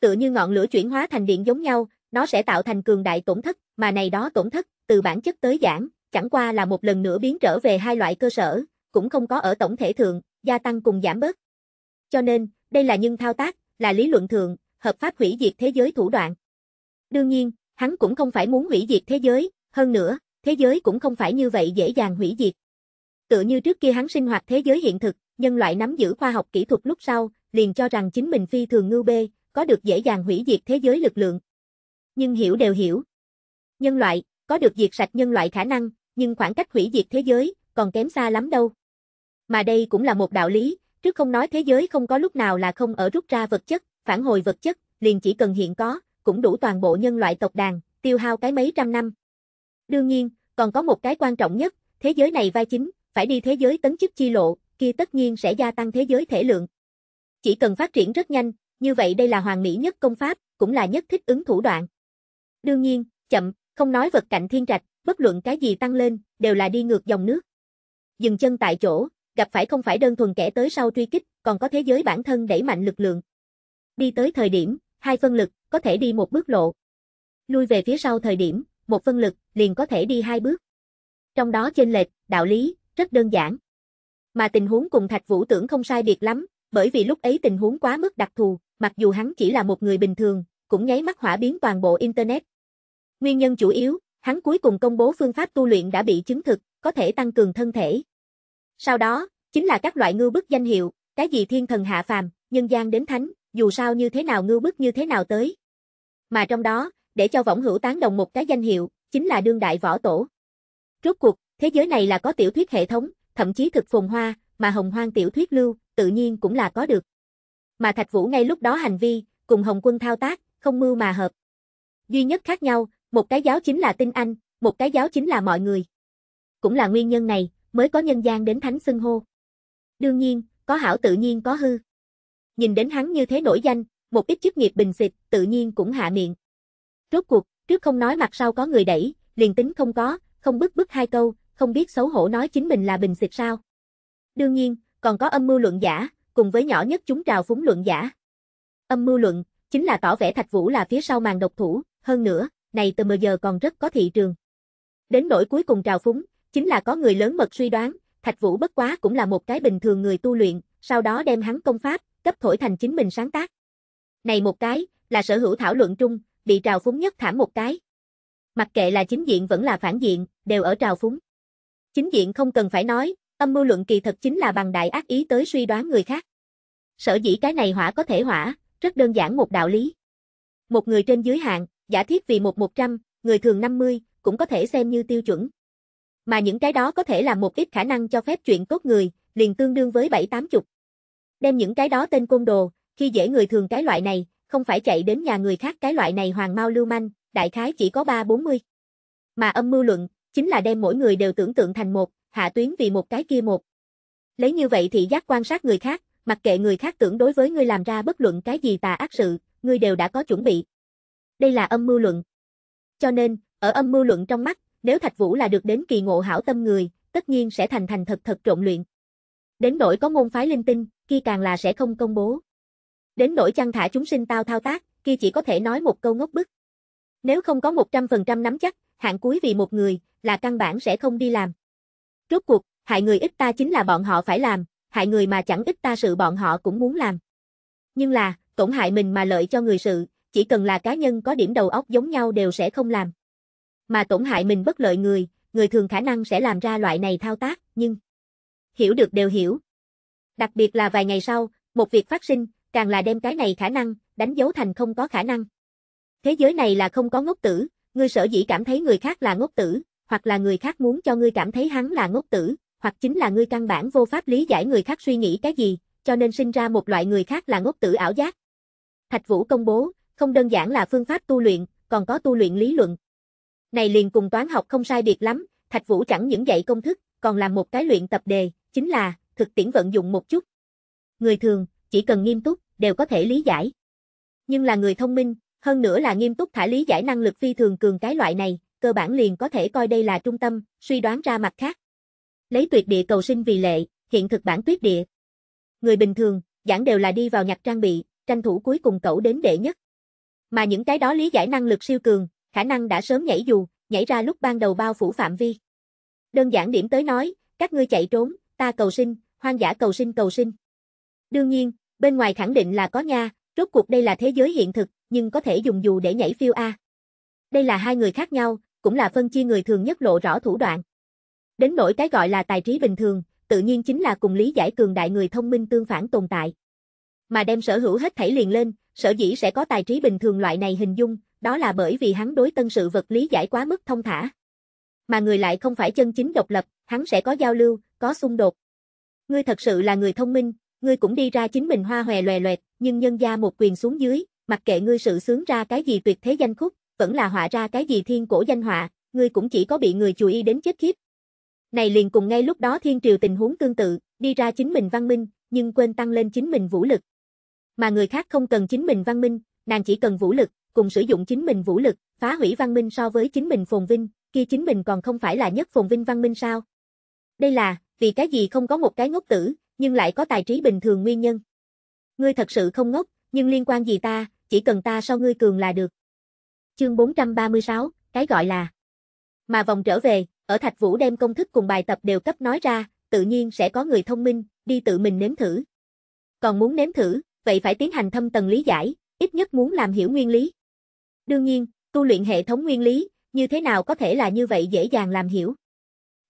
Tựa như ngọn lửa chuyển hóa thành điện giống nhau, nó sẽ tạo thành cường đại tổn thất, mà này đó tổn thất, từ bản chất tới giảng, chẳng qua là một lần nữa biến trở về hai loại cơ sở, cũng không có ở tổng thể thường, gia tăng cùng giảm bớt. Cho nên, đây là nhân thao tác, là lý luận thường, hợp pháp hủy diệt thế giới thủ đoạn. Đương nhiên, hắn cũng không phải muốn hủy diệt thế giới, hơn nữa, thế giới cũng không phải như vậy dễ dàng hủy diệt. Tựa như trước kia hắn sinh hoạt thế giới hiện thực, nhân loại nắm giữ khoa học kỹ thuật lúc sau, liền cho rằng chính mình phi thường ngưu bê, có được dễ dàng hủy diệt thế giới lực lượng. Nhưng hiểu đều hiểu. Nhân loại, có được diệt sạch nhân loại khả năng, nhưng khoảng cách hủy diệt thế giới, còn kém xa lắm đâu. Mà đây cũng là một đạo lý, trước không nói thế giới không có lúc nào là không ở rút ra vật chất, phản hồi vật chất, liền chỉ cần hiện có, cũng đủ toàn bộ nhân loại tộc đàn, tiêu hao cái mấy trăm năm. Đương nhiên, còn có một cái quan trọng nhất, thế giới này vai chính, phải đi thế giới tấn chức chi lộ, kia tất nhiên sẽ gia tăng thế giới thể lượng. Chỉ cần phát triển rất nhanh, như vậy đây là hoàn mỹ nhất công pháp, cũng là nhất thích ứng thủ đoạn. Đương nhiên, chậm, không nói vật cạnh thiên trạch, bất luận cái gì tăng lên, đều là đi ngược dòng nước. Dừng chân tại chỗ, gặp phải không phải đơn thuần kẻ tới sau truy kích, còn có thế giới bản thân đẩy mạnh lực lượng. Đi tới thời điểm, hai phân lực, có thể đi một bước lộ. Lui về phía sau thời điểm, một phân lực, liền có thể đi hai bước. Trong đó chênh lệch, đạo lý, rất đơn giản. Mà tình huống cùng Thạch Vũ tưởng không sai biệt lắm, bởi vì lúc ấy tình huống quá mức đặc thù, mặc dù hắn chỉ là một người bình thường, cũng nháy mắt hỏa biến toàn bộ Internet. Nguyên nhân chủ yếu, hắn cuối cùng công bố phương pháp tu luyện đã bị chứng thực, có thể tăng cường thân thể. Sau đó, chính là các loại ngư bức danh hiệu, cái gì thiên thần hạ phàm, nhân gian đến thánh, dù sao như thế nào ngư bức như thế nào tới. Mà trong đó, để cho võng hữu tán đồng một cái danh hiệu, chính là đương đại võ tổ. Rốt cuộc, thế giới này là có tiểu thuyết hệ thống, thậm chí thực phồn hoa, mà hồng hoang tiểu thuyết lưu, tự nhiên cũng là có được. Mà Thạch Vũ ngay lúc đó hành vi, cùng Hồng Quân thao tác, không mưu mà hợp. Duy nhất khác nhau, một cái giáo chính là tinh anh, một cái giáo chính là mọi người. Cũng là nguyên nhân này, mới có nhân gian đến thánh xưng hô. Đương nhiên, có hảo tự nhiên có hư. Nhìn đến hắn như thế nổi danh, một ít chức nghiệp bình xịt, tự nhiên cũng hạ miệng. Rốt cuộc, trước không nói mặt sau có người đẩy, liền tính không có, không bức bức hai câu, không biết xấu hổ nói chính mình là bình xịt sao. Đương nhiên, còn có âm mưu luận giả, cùng với nhỏ nhất chúng trào phúng luận giả. Âm mưu luận, chính là tỏ vẻ Thạch Vũ là phía sau màn độc thủ, hơn nữa, này từ mờ giờ còn rất có thị trường. Đến nỗi cuối cùng trào phúng, chính là có người lớn mật suy đoán, Thạch Vũ bất quá cũng là một cái bình thường người tu luyện, sau đó đem hắn công pháp, cấp thổi thành chính mình sáng tác. Này một cái, là sở hữu thảo luận trung, bị trào phúng nhất thảm một cái. Mặc kệ là chính diện vẫn là phản diện, đều ở trào phúng. Chính diện không cần phải nói, Âm mưu luận kỳ thật chính là bằng đại ác ý tới suy đoán người khác. Sở dĩ cái này hỏa có thể hỏa, rất đơn giản một đạo lý. Một người trên dưới hạng, giả thiết vì một một trăm, người thường 50, cũng có thể xem như tiêu chuẩn. Mà những cái đó có thể là một ít khả năng cho phép chuyện tốt người, liền tương đương với bảy tám chục. Đem những cái đó tên côn đồ, khi dễ người thường cái loại này, không phải chạy đến nhà người khác cái loại này hoàng mau lưu manh, đại khái chỉ có ba bốn mươi. Mà âm mưu luận, chính là đem mỗi người đều tưởng tượng thành một, hạ tuyến vì một cái kia một. Lấy như vậy thì giác quan sát người khác, mặc kệ người khác tưởng đối với ngươi làm ra bất luận cái gì tà ác sự, ngươi đều đã có chuẩn bị. Đây là âm mưu luận. Cho nên, ở âm mưu luận trong mắt, nếu Thạch Vũ là được đến kỳ ngộ hảo tâm người, tất nhiên sẽ thành thành thật thật trộn luyện. Đến nỗi có môn phái linh tinh, kia càng là sẽ không công bố. Đến nỗi chăng thả chúng sinh tao thao tác, kia chỉ có thể nói một câu ngốc bức. Nếu không có 100% nắm chắc, hạng cuối vì một người, là căn bản sẽ không đi làm. Rốt cuộc, hại người ít ta chính là bọn họ phải làm, hại người mà chẳng ít ta sự bọn họ cũng muốn làm. Nhưng là, tổn hại mình mà lợi cho người sự, chỉ cần là cá nhân có điểm đầu óc giống nhau đều sẽ không làm. Mà tổn hại mình bất lợi người, người thường khả năng sẽ làm ra loại này thao tác, nhưng hiểu được đều hiểu. Đặc biệt là vài ngày sau, một việc phát sinh, càng là đem cái này khả năng, đánh dấu thành không có khả năng. Thế giới này là không có ngốc tử, người sở dĩ cảm thấy người khác là ngốc tử, hoặc là người khác muốn cho ngươi cảm thấy hắn là ngốc tử, hoặc chính là ngươi căn bản vô pháp lý giải người khác suy nghĩ cái gì, cho nên sinh ra một loại người khác là ngốc tử ảo giác. Thạch Vũ công bố, không đơn giản là phương pháp tu luyện, còn có tu luyện lý luận. Này liền cùng toán học không sai biệt lắm, Thạch Vũ chẳng những dạy công thức, còn làm một cái luyện tập đề, chính là thực tiễn vận dụng một chút. Người thường, chỉ cần nghiêm túc, đều có thể lý giải. Nhưng là người thông minh, hơn nữa là nghiêm túc thả lý giải năng lực phi thường cường cái loại này, cơ bản liền có thể coi đây là trung tâm, suy đoán ra mặt khác. Lấy tuyệt địa cầu sinh vì lệ, hiện thực bản tuyết địa. Người bình thường, giảng đều là đi vào nhặt trang bị, tranh thủ cuối cùng cậu đến đệ nhất. Mà những cái đó lý giải năng lực siêu cường, khả năng đã sớm nhảy dù, nhảy ra lúc ban đầu bao phủ phạm vi. Đơn giản điểm tới nói, các ngươi chạy trốn, ta cầu sinh, hoang dã cầu sinh cầu sinh. Đương nhiên, bên ngoài khẳng định là có nha, rốt cuộc đây là thế giới hiện thực, nhưng có thể dùng dù để nhảy phiêu a. Đây là hai người khác nhau, cũng là phân chia người thường nhất lộ rõ thủ đoạn. Đến nỗi cái gọi là tài trí bình thường, tự nhiên chính là cùng lý giải cường đại người thông minh tương phản tồn tại. Mà đem sở hữu hết thảy liền lên, sở dĩ sẽ có tài trí bình thường loại này hình dung, đó là bởi vì hắn đối tân sự vật lý giải quá mức thông thả. Mà người lại không phải chân chính độc lập, hắn sẽ có giao lưu, có xung đột. Ngươi thật sự là người thông minh, ngươi cũng đi ra chính mình hoa hòe loè loẹt, nhưng nhân gia một quyền xuống dưới, mặc kệ ngươi sự sướng ra cái gì tuyệt thế danh khúc, vẫn là họa ra cái gì thiên cổ danh họa, ngươi cũng chỉ có bị người chú y đến chết khiếp. Này liền cùng ngay lúc đó thiên triều tình huống tương tự, đi ra chính mình văn minh, nhưng quên tăng lên chính mình vũ lực. Mà người khác không cần chính mình văn minh, nàng chỉ cần vũ lực, cùng sử dụng chính mình vũ lực, phá hủy văn minh so với chính mình phồn vinh, kia chính mình còn không phải là nhất phồn vinh văn minh sao? Đây là, vì cái gì không có một cái ngốc tử, nhưng lại có tài trí bình thường nguyên nhân. Ngươi thật sự không ngốc, nhưng liên quan gì ta, chỉ cần ta so ngươi cường là được. Chương 436, cái gọi là Mà vòng trở về, ở Thạch Vũ đem công thức cùng bài tập đều cấp nói ra, tự nhiên sẽ có người thông minh, đi tự mình nếm thử. Còn muốn nếm thử, vậy phải tiến hành thâm tầng lý giải, ít nhất muốn làm hiểu nguyên lý. Đương nhiên, tu luyện hệ thống nguyên lý, như thế nào có thể là như vậy dễ dàng làm hiểu.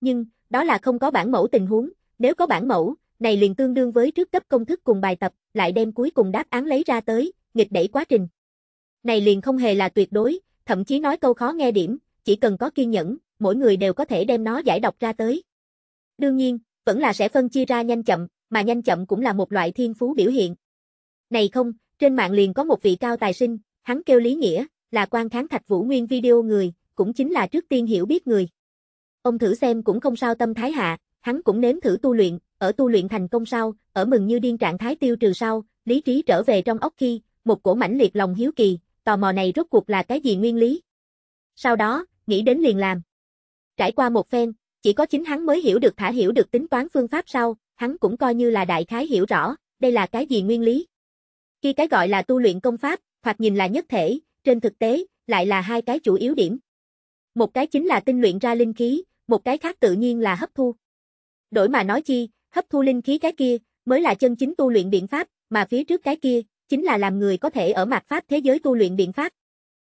Nhưng, đó là không có bản mẫu tình huống, nếu có bản mẫu, này liền tương đương với trước cấp công thức cùng bài tập, lại đem cuối cùng đáp án lấy ra tới, nghịch đẩy quá trình này liền không hề là tuyệt đối, thậm chí nói câu khó nghe điểm, chỉ cần có kiên nhẫn, mỗi người đều có thể đem nó giải đọc ra tới. Đương nhiên, vẫn là sẽ phân chia ra nhanh chậm, mà nhanh chậm cũng là một loại thiên phú biểu hiện. Này không, trên mạng liền có một vị cao tài sinh, hắn kêu Lý Nghĩa, là quan kháng thạch vũ nguyên video người, cũng chính là trước tiên hiểu biết người. Ông thử xem cũng không sao tâm thái hạ, hắn cũng nếm thử tu luyện, ở tu luyện thành công sau, ở mừng như điên trạng thái tiêu trừ sau, lý trí trở về trong ốc khi, một cổ mãnh liệt lòng hiếu kỳ, tò mò này rốt cuộc là cái gì nguyên lý. Sau đó, nghĩ đến liền làm. Trải qua một phen, chỉ có chính hắn mới hiểu được thả hiểu được tính toán phương pháp sau, hắn cũng coi như là đại khái hiểu rõ, đây là cái gì nguyên lý. Khi cái gọi là tu luyện công pháp, hoặc nhìn là nhất thể, trên thực tế, lại là hai cái chủ yếu điểm. Một cái chính là tinh luyện ra linh khí, một cái khác tự nhiên là hấp thu. Đổi mà nói chi, hấp thu linh khí cái kia, mới là chân chính tu luyện biện pháp, mà phía trước cái kia, chính là làm người có thể ở mặt pháp thế giới tu luyện biện pháp.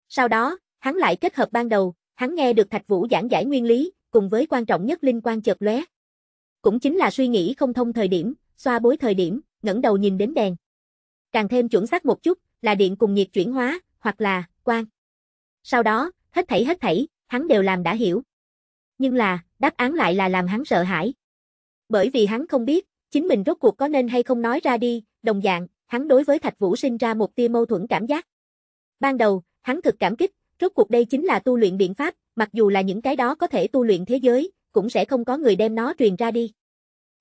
Sau đó, hắn lại kết hợp ban đầu, hắn nghe được Thạch Vũ giảng giải nguyên lý, cùng với quan trọng nhất linh quan chợt lóe. Cũng chính là suy nghĩ không thông thời điểm, xoa bối thời điểm, ngẩng đầu nhìn đến đèn. Càng thêm chuẩn xác một chút, là điện cùng nhiệt chuyển hóa, hoặc là quang. Sau đó, hết thảy hết thảy, hắn đều làm đã hiểu. Nhưng là, đáp án lại là làm hắn sợ hãi. Bởi vì hắn không biết, chính mình rốt cuộc có nên hay không nói ra đi, đồng dạng, hắn đối với Thạch Vũ sinh ra một tia mâu thuẫn cảm giác. Ban đầu, hắn thực cảm kích, rốt cuộc đây chính là tu luyện biện pháp, mặc dù là những cái đó có thể tu luyện thế giới, cũng sẽ không có người đem nó truyền ra đi.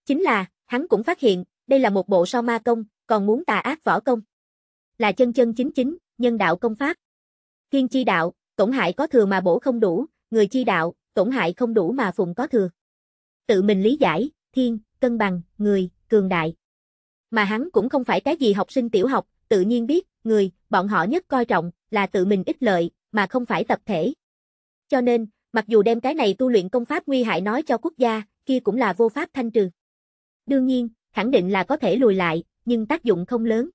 Chính là, hắn cũng phát hiện, đây là một bộ so ma công, còn muốn tà ác võ công. Là chân chân chính chính, nhân đạo công pháp. Thiên chi đạo, tổn hại có thừa mà bổ không đủ, người chi đạo, tổn hại không đủ mà phụng có thừa. Tự mình lý giải, thiên, cân bằng, người, cường đại mà hắn cũng không phải cái gì học sinh tiểu học, tự nhiên biết, người, bọn họ nhất coi trọng, là tự mình ích lợi, mà không phải tập thể. Cho nên, mặc dù đem cái này tu luyện công pháp nguy hại nói cho quốc gia, kia cũng là vô pháp thanh trừ. Đương nhiên, khẳng định là có thể lùi lại, nhưng tác dụng không lớn.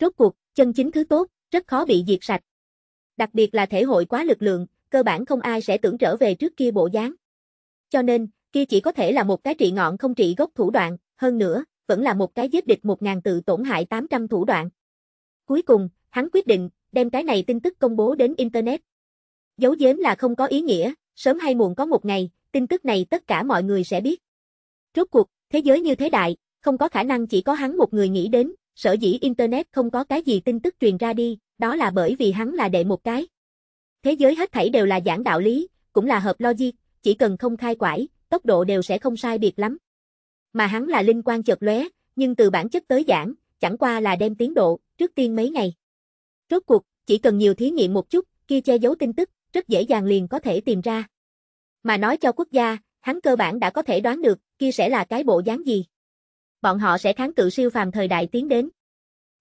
Rốt cuộc, chân chính thứ tốt, rất khó bị diệt sạch. Đặc biệt là thể hội quá lực lượng, cơ bản không ai sẽ tưởng trở về trước kia bộ dáng. Cho nên, kia chỉ có thể là một cái trị ngọn không trị gốc thủ đoạn, hơn nữa, vẫn là một cái giết địch 1.000 tự tổn hại 800 thủ đoạn. Cuối cùng, hắn quyết định, đem cái này tin tức công bố đến Internet. Giấu giếm là không có ý nghĩa, sớm hay muộn có một ngày, tin tức này tất cả mọi người sẽ biết. Rốt cuộc, thế giới như thế đại, không có khả năng chỉ có hắn một người nghĩ đến, sở dĩ Internet không có cái gì tin tức truyền ra đi, đó là bởi vì hắn là đệ một cái. Thế giới hết thảy đều là giảng đạo lý, cũng là hợp logic, chỉ cần không khai quải, tốc độ đều sẽ không sai biệt lắm mà hắn là linh quan chợt lóe, nhưng từ bản chất tới giảng, chẳng qua là đem tiến độ, trước tiên mấy ngày. Rốt cuộc, chỉ cần nhiều thí nghiệm một chút, kia che giấu tin tức, rất dễ dàng liền có thể tìm ra. Mà nói cho quốc gia, hắn cơ bản đã có thể đoán được, kia sẽ là cái bộ dáng gì. Bọn họ sẽ kháng cự siêu phàm thời đại tiến đến.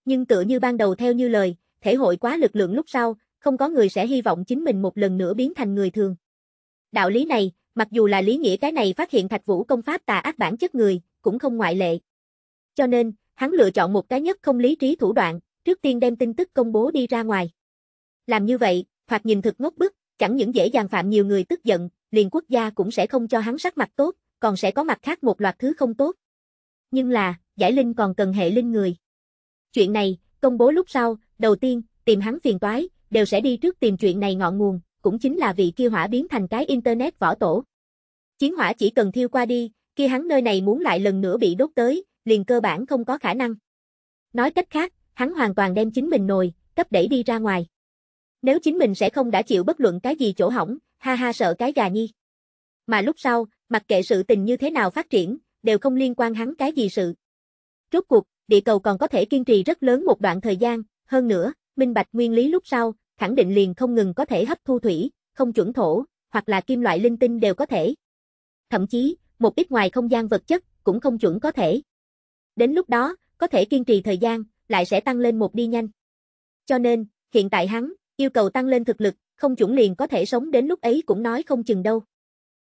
Nhưng tựa như ban đầu theo như lời, thể hội quá lực lượng lúc sau, không có người sẽ hy vọng chính mình một lần nữa biến thành người thường. Đạo lý này, mặc dù là lý nghĩa cái này phát hiện thạch vũ công pháp tà ác bản chất người, cũng không ngoại lệ. Cho nên, hắn lựa chọn một cái nhất không lý trí thủ đoạn, trước tiên đem tin tức công bố đi ra ngoài. Làm như vậy, hoặc nhìn thực ngốc bức, chẳng những dễ dàng phạm nhiều người tức giận, liền quốc gia cũng sẽ không cho hắn sắc mặt tốt, còn sẽ có mặt khác một loạt thứ không tốt. Nhưng là, giải linh còn cần hệ linh người. Chuyện này, công bố lúc sau, đầu tiên, tìm hắn phiền toái, đều sẽ đi trước tìm chuyện này ngọn nguồn, cũng chính là vị kia hỏa biến thành cái Internet võ tổ. Chiến hỏa chỉ cần thiêu qua đi, kia hắn nơi này muốn lại lần nữa bị đốt tới, liền cơ bản không có khả năng. Nói cách khác, hắn hoàn toàn đem chính mình nồi, cấp đẩy đi ra ngoài. Nếu chính mình sẽ không đã chịu bất luận cái gì chỗ hỏng, ha ha sợ cái gà nhi. Mà lúc sau, mặc kệ sự tình như thế nào phát triển, đều không liên quan hắn cái gì sự. Rốt cuộc, địa cầu còn có thể kiên trì rất lớn một đoạn thời gian, hơn nữa, minh bạch nguyên lý lúc sau, khẳng định liền không ngừng có thể hấp thu thủy, không chuẩn thổ, hoặc là kim loại linh tinh đều có thể. Thậm chí, một ít ngoài không gian vật chất, cũng không chuẩn có thể. Đến lúc đó, có thể kiên trì thời gian, lại sẽ tăng lên một đi nhanh. Cho nên, hiện tại hắn, yêu cầu tăng lên thực lực, không chuẩn liền có thể sống đến lúc ấy cũng nói không chừng đâu.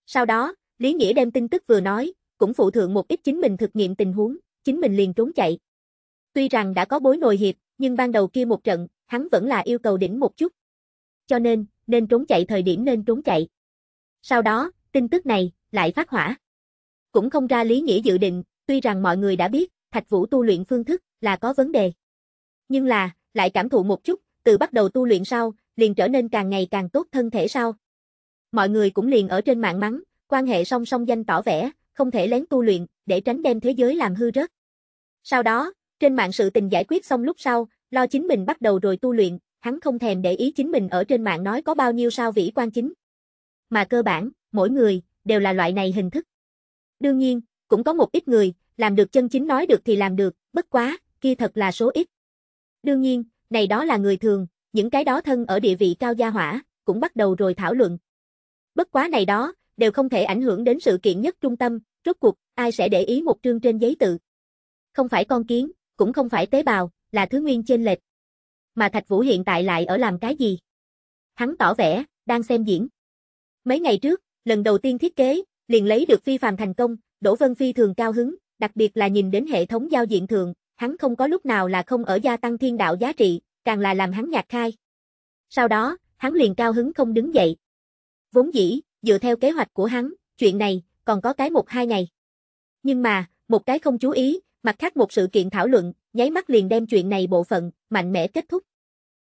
Sau đó, Lý Nghĩa đem tin tức vừa nói, cũng phụ thượng một ít chính mình thực nghiệm tình huống, chính mình liền trốn chạy. Tuy rằng đã có bối nồi hiệp, nhưng ban đầu kia một trận, hắn vẫn là yêu cầu đỉnh một chút. Cho nên, nên trốn chạy thời điểm nên trốn chạy. Sau đó, tin tức này lại phát hỏa. Cũng không ra lý nghĩa dự định, tuy rằng mọi người đã biết, Thạch Vũ tu luyện phương thức là có vấn đề. Nhưng là, lại cảm thụ một chút, từ bắt đầu tu luyện sau, liền trở nên càng ngày càng tốt thân thể sau. Mọi người cũng liền ở trên mạng mắng, quan hệ song song danh tỏ vẻ, không thể lén tu luyện, để tránh đem thế giới làm hư rớt. Sau đó, trên mạng sự tình giải quyết xong lúc sau, Lo chính mình bắt đầu rồi tu luyện, hắn không thèm để ý chính mình ở trên mạng nói có bao nhiêu sao vĩ quan chính. Mà cơ bản, mỗi người, đều là loại này hình thức. Đương nhiên, cũng có một ít người, làm được chân chính nói được thì làm được, bất quá, kia thật là số ít. Đương nhiên, này đó là người thường, những cái đó thân ở địa vị cao gia hỏa, cũng bắt đầu rồi thảo luận. Bất quá này đó, đều không thể ảnh hưởng đến sự kiện nhất trung tâm, rốt cuộc, ai sẽ để ý một trương trên giấy tự. Không phải con kiến, cũng không phải tế bào, là thứ nguyên trên lệch. Mà Thạch Vũ hiện tại lại ở làm cái gì? Hắn tỏ vẻ, đang xem diễn. Mấy ngày trước, lần đầu tiên thiết kế, liền lấy được phi phàm thành công, Đỗ Vân Phi thường cao hứng, đặc biệt là nhìn đến hệ thống giao diện thường, hắn không có lúc nào là không ở gia tăng thiên đạo giá trị, càng là làm hắn nhạt khai. Sau đó, hắn liền cao hứng không đứng dậy. Vốn dĩ, dựa theo kế hoạch của hắn, chuyện này, còn có cái một hai ngày. Nhưng mà, một cái không chú ý, mặt khác một sự kiện thảo luận, nháy mắt liền đem chuyện này bộ phận, mạnh mẽ kết thúc.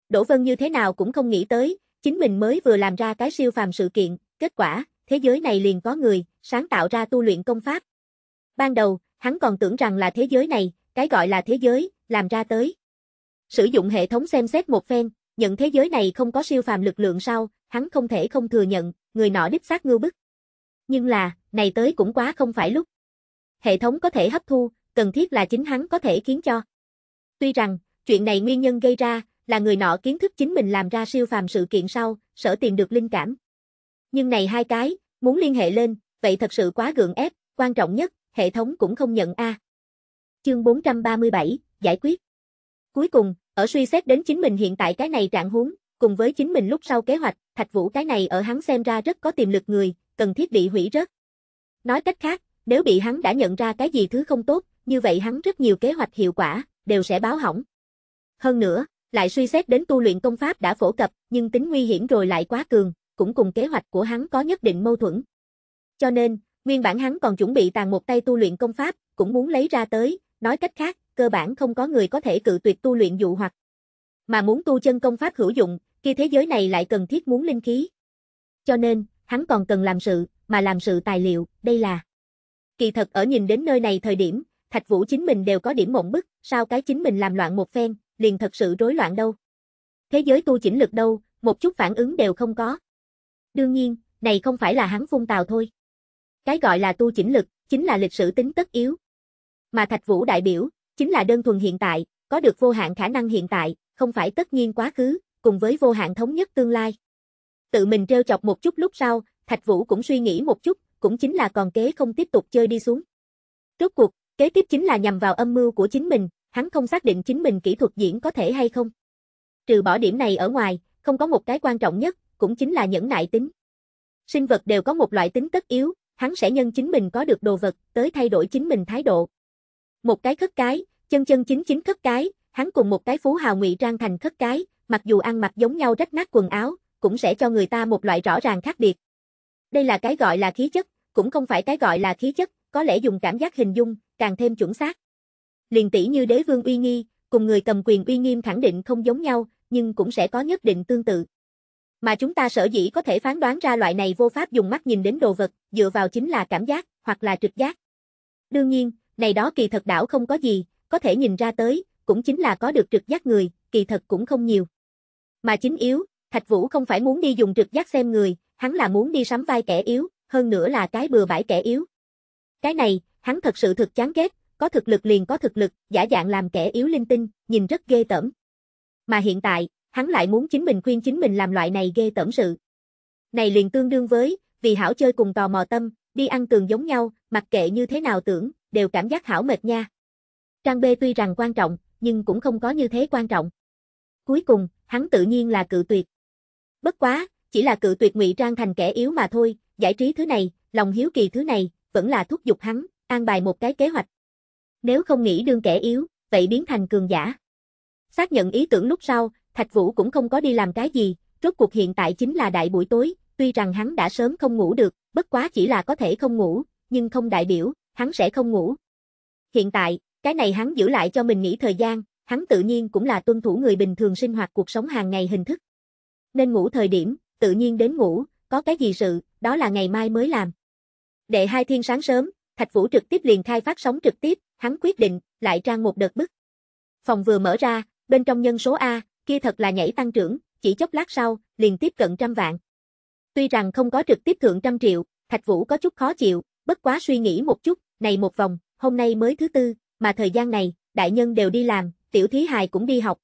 Đỗ Vân như thế nào cũng không nghĩ tới, chính mình mới vừa làm ra cái siêu phàm sự kiện, kết quả, thế giới này liền có người, sáng tạo ra tu luyện công pháp. Ban đầu, hắn còn tưởng rằng là thế giới này, cái gọi là thế giới, làm ra tới. Sử dụng hệ thống xem xét một phen, nhận thế giới này không có siêu phàm lực lượng sao, hắn không thể không thừa nhận, người nọ đích xác ngưu bức. Nhưng là, này tới cũng quá không phải lúc. Hệ thống có thể hấp thu, cần thiết là chính hắn có thể khiến cho. Tuy rằng, chuyện này nguyên nhân gây ra là người nọ kiến thức chính mình làm ra siêu phàm sự kiện sau, sở tìm được linh cảm. Nhưng này hai cái, muốn liên hệ lên, vậy thật sự quá gượng ép, quan trọng nhất, hệ thống cũng không nhận a. À. Chương 437, giải quyết. Cuối cùng, ở suy xét đến chính mình hiện tại cái này trạng huống, cùng với chính mình lúc sau kế hoạch, Thạch Vũ cái này ở hắn xem ra rất có tiềm lực người, cần thiết bị hủy rớt. Nói cách khác, nếu bị hắn đã nhận ra cái gì thứ không tốt, như vậy hắn rất nhiều kế hoạch hiệu quả, đều sẽ báo hỏng. Hơn nữa, lại suy xét đến tu luyện công pháp đã phổ cập, nhưng tính nguy hiểm rồi lại quá cường, cũng cùng kế hoạch của hắn có nhất định mâu thuẫn. Cho nên, nguyên bản hắn còn chuẩn bị tàn một tay tu luyện công pháp, cũng muốn lấy ra tới, nói cách khác, cơ bản không có người có thể cự tuyệt tu luyện dụ hoặc. Mà muốn tu chân công pháp hữu dụng, kia thế giới này lại cần thiết muốn linh khí. Cho nên, hắn còn cần làm sự, mà làm sự tài liệu, đây là. Kỳ thật ở nhìn đến nơi này thời điểm, Thạch Vũ chính mình đều có điểm mộng bức, sao cái chính mình làm loạn một phen, liền thật sự rối loạn đâu. Thế giới tu chỉnh lực đâu, một chút phản ứng đều không có. Đương nhiên, này không phải là hắn phun tào thôi. Cái gọi là tu chỉnh lực, chính là lịch sử tính tất yếu. Mà Thạch Vũ đại biểu, chính là đơn thuần hiện tại, có được vô hạn khả năng hiện tại, không phải tất nhiên quá khứ, cùng với vô hạn thống nhất tương lai. Tự mình treo chọc một chút lúc sau, Thạch Vũ cũng suy nghĩ một chút, cũng chính là còn kế không tiếp tục chơi đi xuống. Rốt cuộc, Kế tiếp chính là nhằm vào âm mưu của chính mình, hắn không xác định chính mình kỹ thuật diễn có thể hay không. Trừ bỏ điểm này ở ngoài, không có một cái quan trọng nhất, cũng chính là nhẫn nại tính. Sinh vật đều có một loại tính tất yếu, hắn sẽ nhân chính mình có được đồ vật, tới thay đổi chính mình thái độ. Một cái khất cái, chân chân chính chính khất cái, hắn cùng một cái phú hào ngụy trang thành khất cái, mặc dù ăn mặc giống nhau rách nát quần áo, cũng sẽ cho người ta một loại rõ ràng khác biệt. Đây là cái gọi là khí chất, cũng không phải cái gọi là khí chất, có lẽ dùng cảm giác hình dung, càng thêm chuẩn xác. Liền tỷ như đế vương uy nghi, cùng người cầm quyền uy nghiêm khẳng định không giống nhau, nhưng cũng sẽ có nhất định tương tự. Mà chúng ta sở dĩ có thể phán đoán ra loại này vô pháp dùng mắt nhìn đến đồ vật, dựa vào chính là cảm giác, hoặc là trực giác. Đương nhiên, này đó kỳ thật đảo không có gì, có thể nhìn ra tới, cũng chính là có được trực giác người, kỳ thật cũng không nhiều. Mà chính yếu, Thạch Vũ không phải muốn đi dùng trực giác xem người, hắn là muốn đi sắm vai kẻ yếu, hơn nữa là cái bừa bãi kẻ yếu. Cái này, hắn thật sự thực chán ghét, có thực lực liền có thực lực, giả dạng làm kẻ yếu linh tinh, nhìn rất ghê tởm. Mà hiện tại, hắn lại muốn chính mình khuyên chính mình làm loại này ghê tởm sự. Này liền tương đương với, vì hảo chơi cùng tò mò tâm, đi ăn cường giống nhau, mặc kệ như thế nào tưởng, đều cảm giác hảo mệt nha. Trang B tuy rằng quan trọng, nhưng cũng không có như thế quan trọng. Cuối cùng, hắn tự nhiên là cự tuyệt. Bất quá, chỉ là cự tuyệt ngụy trang thành kẻ yếu mà thôi, giải trí thứ này, lòng hiếu kỳ thứ này, vẫn là thúc giục hắn, an bài một cái kế hoạch. Nếu không nghĩ đương kẻ yếu, vậy biến thành cường giả. Xác nhận ý tưởng lúc sau, Thạch Vũ cũng không có đi làm cái gì, rốt cuộc hiện tại chính là đại buổi tối, tuy rằng hắn đã sớm không ngủ được, bất quá chỉ là có thể không ngủ, nhưng không đại biểu, hắn sẽ không ngủ. Hiện tại, cái này hắn giữ lại cho mình nghỉ thời gian, hắn tự nhiên cũng là tuân thủ người bình thường sinh hoạt cuộc sống hàng ngày hình thức. Nên ngủ thời điểm, tự nhiên đến ngủ, có cái gì sự, đó là ngày mai mới làm. Đệ hai thiên sáng sớm, Thạch Vũ trực tiếp liền khai phát sóng trực tiếp, hắn quyết định, lại trang một đợt bức. Phòng vừa mở ra, bên trong nhân số A, kia thật là nhảy tăng trưởng, chỉ chốc lát sau, liền tiếp cận trăm vạn. Tuy rằng không có trực tiếp thượng trăm triệu, Thạch Vũ có chút khó chịu, bất quá suy nghĩ một chút, này một vòng, hôm nay mới thứ tư, mà thời gian này, đại nhân đều đi làm, tiểu thí hài cũng đi học.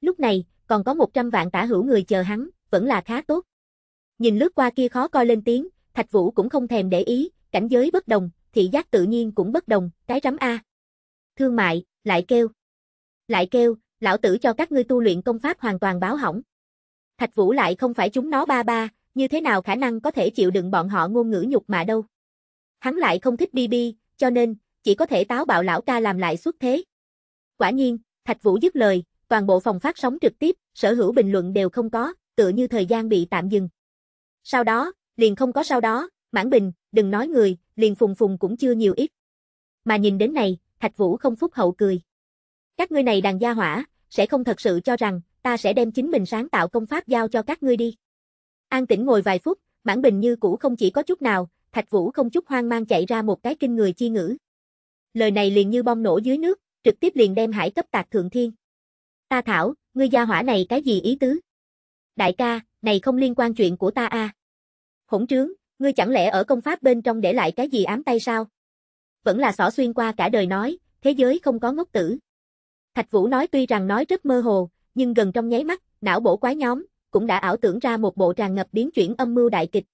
Lúc này, còn có 100 vạn tả hữu người chờ hắn, vẫn là khá tốt. Nhìn lướt qua kia khó coi lên tiếng, Thạch Vũ cũng không thèm để ý, cảnh giới bất đồng, thị giác tự nhiên cũng bất đồng, cái rắm A. Thương mại, lại kêu. Lại kêu, lão tử cho các ngươi tu luyện công pháp hoàn toàn báo hỏng. Thạch Vũ lại không phải chúng nó ba ba, như thế nào khả năng có thể chịu đựng bọn họ ngôn ngữ nhục mạ đâu. Hắn lại không thích bi bi cho nên, chỉ có thể táo bạo lão ca làm lại xuất thế. Quả nhiên, Thạch Vũ dứt lời, toàn bộ phòng phát sóng trực tiếp, sở hữu bình luận đều không có, tựa như thời gian bị tạm dừng. Sau đó, liền không có sau đó, mãn bình, đừng nói người, liền phùng phùng cũng chưa nhiều ít. Mà nhìn đến này, Thạch Vũ không phúc hậu cười. Các ngươi này đàn gia hỏa, sẽ không thật sự cho rằng, ta sẽ đem chính mình sáng tạo công pháp giao cho các ngươi đi. An tĩnh ngồi vài phút, mãn bình như cũ không chỉ có chút nào, Thạch Vũ không chút hoang mang chạy ra một cái kinh người chi ngữ. Lời này liền như bom nổ dưới nước, trực tiếp liền đem hải cấp tạc thượng thiên. Ta thảo, ngươi gia hỏa này cái gì ý tứ? Đại ca, này không liên quan chuyện của ta a. À? Hỗn trướng, Ngươi chẳng lẽ ở công pháp bên trong để lại cái gì ám tay sao? Vẫn là xỏ xuyên qua cả đời nói, thế giới không có ngốc tử. Thạch Vũ nói tuy rằng nói rất mơ hồ, nhưng gần trong nháy mắt, não bổ quá nhóm, cũng đã ảo tưởng ra một bộ tràn ngập biến chuyển âm mưu đại kịch.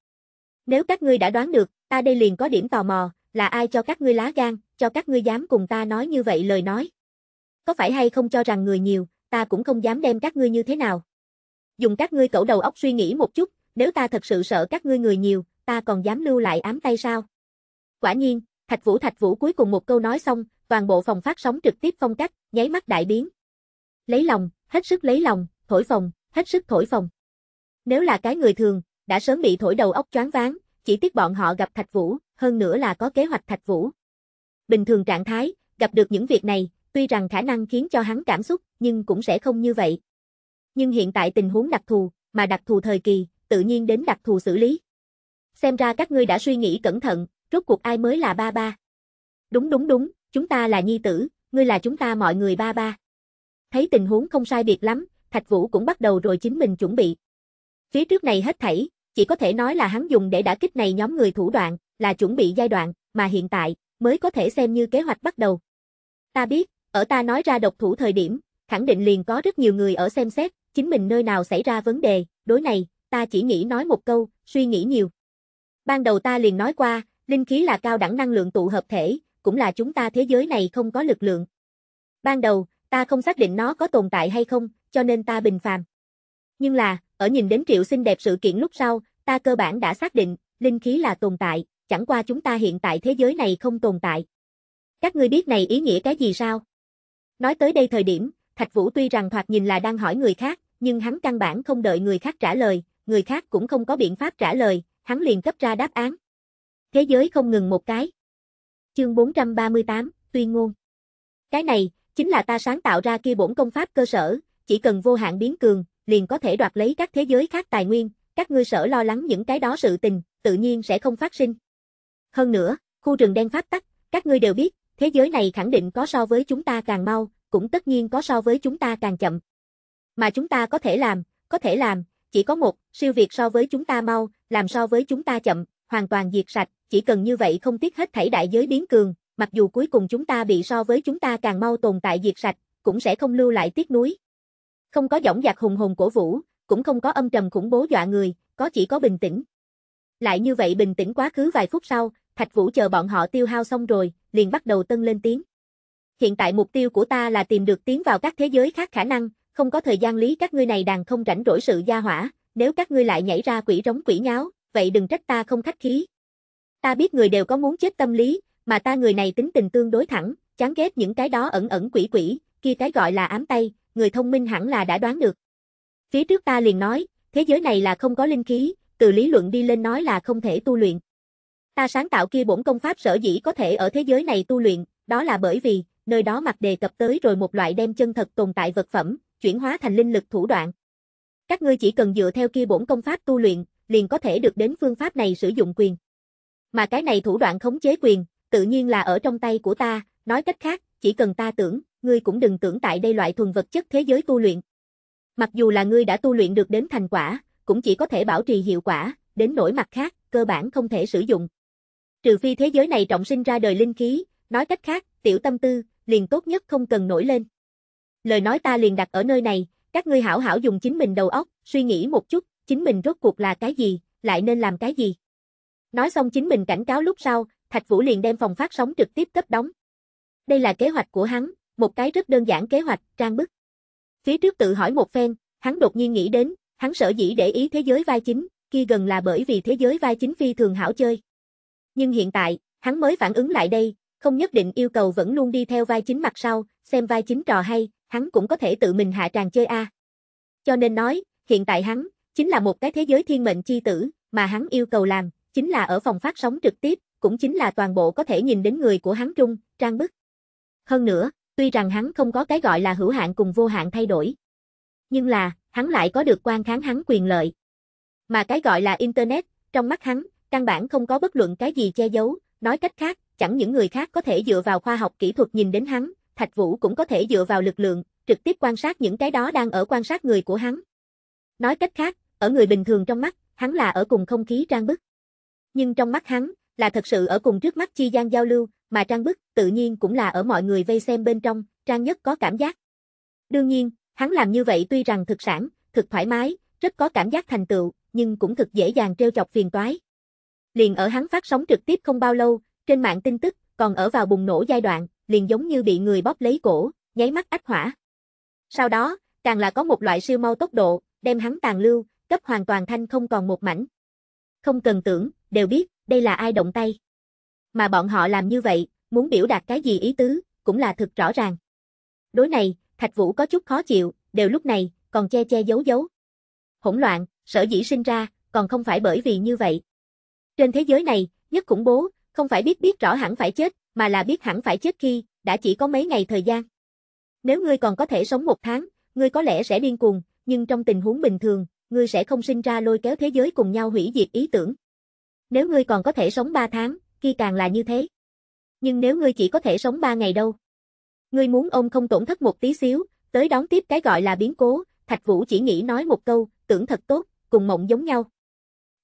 Nếu các ngươi đã đoán được, ta đây liền có điểm tò mò, là ai cho các ngươi lá gan, cho các ngươi dám cùng ta nói như vậy lời nói. Có phải hay không cho rằng người nhiều, ta cũng không dám đem các ngươi như thế nào. Dùng các ngươi cẩu đầu óc suy nghĩ một chút, nếu ta thật sự sợ các ngươi người nhiều, ta còn dám lưu lại ám tay sao? Quả nhiên, Thạch Vũ Thạch Vũ cuối cùng một câu nói xong, toàn bộ phòng phát sóng trực tiếp phong cách, nháy mắt đại biến. Lấy lòng, hết sức lấy lòng, thổi phòng, hết sức thổi phòng. Nếu là cái người thường, đã sớm bị thổi đầu óc choáng váng, chỉ tiếc bọn họ gặp Thạch Vũ, hơn nữa là có kế hoạch Thạch Vũ. Bình thường trạng thái, gặp được những việc này, tuy rằng khả năng khiến cho hắn cảm xúc, nhưng cũng sẽ không như vậy. Nhưng hiện tại tình huống đặc thù, mà đặc thù thời kỳ, tự nhiên đến đặc thù xử lý xem ra các ngươi đã suy nghĩ cẩn thận, rốt cuộc ai mới là ba ba. Đúng đúng đúng, chúng ta là nhi tử, ngươi là chúng ta mọi người ba ba. Thấy tình huống không sai biệt lắm, Thạch Vũ cũng bắt đầu rồi chính mình chuẩn bị. Phía trước này hết thảy, chỉ có thể nói là hắn dùng để đả kích này nhóm người thủ đoạn, là chuẩn bị giai đoạn, mà hiện tại, mới có thể xem như kế hoạch bắt đầu. Ta biết, ở ta nói ra độc thủ thời điểm, khẳng định liền có rất nhiều người ở xem xét, chính mình nơi nào xảy ra vấn đề, đối này, ta chỉ nghĩ nói một câu, suy nghĩ nhiều. Ban đầu ta liền nói qua, linh khí là cao đẳng năng lượng tụ hợp thể, cũng là chúng ta thế giới này không có lực lượng. Ban đầu, ta không xác định nó có tồn tại hay không, cho nên ta bình phàm. Nhưng là, ở nhìn đến triệu xinh đẹp sự kiện lúc sau, ta cơ bản đã xác định, linh khí là tồn tại, chẳng qua chúng ta hiện tại thế giới này không tồn tại. Các ngươi biết này ý nghĩa cái gì sao? Nói tới đây thời điểm, Thạch Vũ tuy rằng thoạt nhìn là đang hỏi người khác, nhưng hắn căn bản không đợi người khác trả lời, người khác cũng không có biện pháp trả lời, hắn liền cấp ra đáp án. Thế giới không ngừng một cái. Chương 438, tuyên ngôn. Cái này, chính là ta sáng tạo ra kia bổn công pháp cơ sở, chỉ cần vô hạn biến cường, liền có thể đoạt lấy các thế giới khác tài nguyên, các ngươi sở lo lắng những cái đó sự tình, tự nhiên sẽ không phát sinh. Hơn nữa, khu rừng đen pháp tắc, các ngươi đều biết, thế giới này khẳng định có so với chúng ta càng mau, cũng tất nhiên có so với chúng ta càng chậm. Mà chúng ta có thể làm, có thể làm, chỉ có một, siêu việt so với chúng ta mau, làm so với chúng ta chậm, hoàn toàn diệt sạch, chỉ cần như vậy không tiếc hết thảy đại giới biến cường, mặc dù cuối cùng chúng ta bị so với chúng ta càng mau tồn tại diệt sạch, cũng sẽ không lưu lại tiếc núi Không có giọng giạc hùng hồn cổ vũ, cũng không có âm trầm khủng bố dọa người, có chỉ có bình tĩnh. Lại như vậy bình tĩnh quá khứ vài phút sau, Thạch Vũ chờ bọn họ tiêu hao xong rồi, liền bắt đầu tân lên tiếng. Hiện tại mục tiêu của ta là tìm được tiến vào các thế giới khác khả năng, không có thời gian lý các ngươi này đàn không rảnh rỗi sự gia hỏa, nếu các ngươi lại nhảy ra quỷ rống quỷ nháo, vậy đừng trách ta không khách khí. Ta biết người đều có muốn chết tâm lý, mà ta người này tính tình tương đối thẳng, chán ghét những cái đó ẩn ẩn quỷ quỷ, kia cái gọi là ám tay, người thông minh hẳn là đã đoán được. Phía trước ta liền nói, thế giới này là không có linh khí, từ lý luận đi lên nói là không thể tu luyện. Ta sáng tạo kia bổn công pháp sở dĩ có thể ở thế giới này tu luyện, đó là bởi vì, nơi đó mặt đề cập tới rồi một loại đem chân thật tồn tại vật phẩm, chuyển hóa thành linh lực thủ đoạn. Các ngươi chỉ cần dựa theo kia bổn công pháp tu luyện, liền có thể được đến phương pháp này sử dụng quyền. Mà cái này thủ đoạn khống chế quyền, tự nhiên là ở trong tay của ta, nói cách khác, chỉ cần ta tưởng, ngươi cũng đừng tưởng tại đây loại thuần vật chất thế giới tu luyện. Mặc dù là ngươi đã tu luyện được đến thành quả, cũng chỉ có thể bảo trì hiệu quả, đến nỗi mặt khác, cơ bản không thể sử dụng. Trừ phi thế giới này trọng sinh ra đời linh khí, nói cách khác, tiểu tâm tư, liền tốt nhất không cần nổi lên lời nói ta liền đặt ở nơi này, các ngươi hảo hảo dùng chính mình đầu óc, suy nghĩ một chút, chính mình rốt cuộc là cái gì, lại nên làm cái gì. Nói xong chính mình cảnh cáo lúc sau, Thạch Vũ liền đem phòng phát sóng trực tiếp cấp đóng. Đây là kế hoạch của hắn, một cái rất đơn giản kế hoạch, trang bức. Phía trước tự hỏi một phen, hắn đột nhiên nghĩ đến, hắn sở dĩ để ý thế giới vai chính, kia gần là bởi vì thế giới vai chính phi thường hảo chơi. Nhưng hiện tại, hắn mới phản ứng lại đây, không nhất định yêu cầu vẫn luôn đi theo vai chính mặt sau, xem vai chính trò hay, hắn cũng có thể tự mình hạ tràng chơi a. Cho nên nói, hiện tại hắn chính là một cái thế giới thiên mệnh chi tử, mà hắn yêu cầu làm chính là ở phòng phát sóng trực tiếp, cũng chính là toàn bộ có thể nhìn đến người của hắn trung, trang bức. Hơn nữa, tuy rằng hắn không có cái gọi là hữu hạn cùng vô hạn thay đổi, nhưng là, hắn lại có được quan kháng hắn quyền lợi. Mà cái gọi là internet, trong mắt hắn, căn bản không có bất luận cái gì che giấu, nói cách khác, chẳng những người khác có thể dựa vào khoa học kỹ thuật nhìn đến hắn, Thạch Vũ cũng có thể dựa vào lực lượng, trực tiếp quan sát những cái đó đang ở quan sát người của hắn. Nói cách khác, ở người bình thường trong mắt, hắn là ở cùng không khí trang bức. Nhưng trong mắt hắn, là thật sự ở cùng trước mắt chi gian giao lưu, mà trang bức tự nhiên cũng là ở mọi người vây xem bên trong, trang nhất có cảm giác. Đương nhiên, hắn làm như vậy tuy rằng thực sản, thực thoải mái, rất có cảm giác thành tựu, nhưng cũng thực dễ dàng treo chọc phiền toái. Liền ở hắn phát sóng trực tiếp không bao lâu, trên mạng tin tức còn ở vào bùng nổ giai đoạn, liền giống như bị người bóp lấy cổ, nháy mắt ách hỏa. Sau đó, càng là có một loại siêu mau tốc độ, đem hắn tàn lưu, cấp hoàn toàn thanh không còn một mảnh. Không cần tưởng, đều biết, đây là ai động tay. Mà bọn họ làm như vậy, muốn biểu đạt cái gì ý tứ, cũng là thực rõ ràng. Đối này, Thạch Vũ có chút khó chịu, đều lúc này, còn che che giấu giấu. Hỗn loạn, sở dĩ sinh ra, còn không phải bởi vì như vậy. Trên thế giới này, nhất khủng bố, không phải biết biết rõ hẳn phải chết, mà là biết hẳn phải chết khi, đã chỉ có mấy ngày thời gian. Nếu ngươi còn có thể sống một tháng, ngươi có lẽ sẽ điên cuồng, nhưng trong tình huống bình thường, ngươi sẽ không sinh ra lôi kéo thế giới cùng nhau hủy diệt ý tưởng. Nếu ngươi còn có thể sống ba tháng, khi càng là như thế. Nhưng nếu ngươi chỉ có thể sống ba ngày đâu? Ngươi muốn ông không tổn thất một tí xíu, tới đón tiếp cái gọi là biến cố, Thạch Vũ chỉ nghĩ nói một câu, tưởng thật tốt, cùng mộng giống nhau.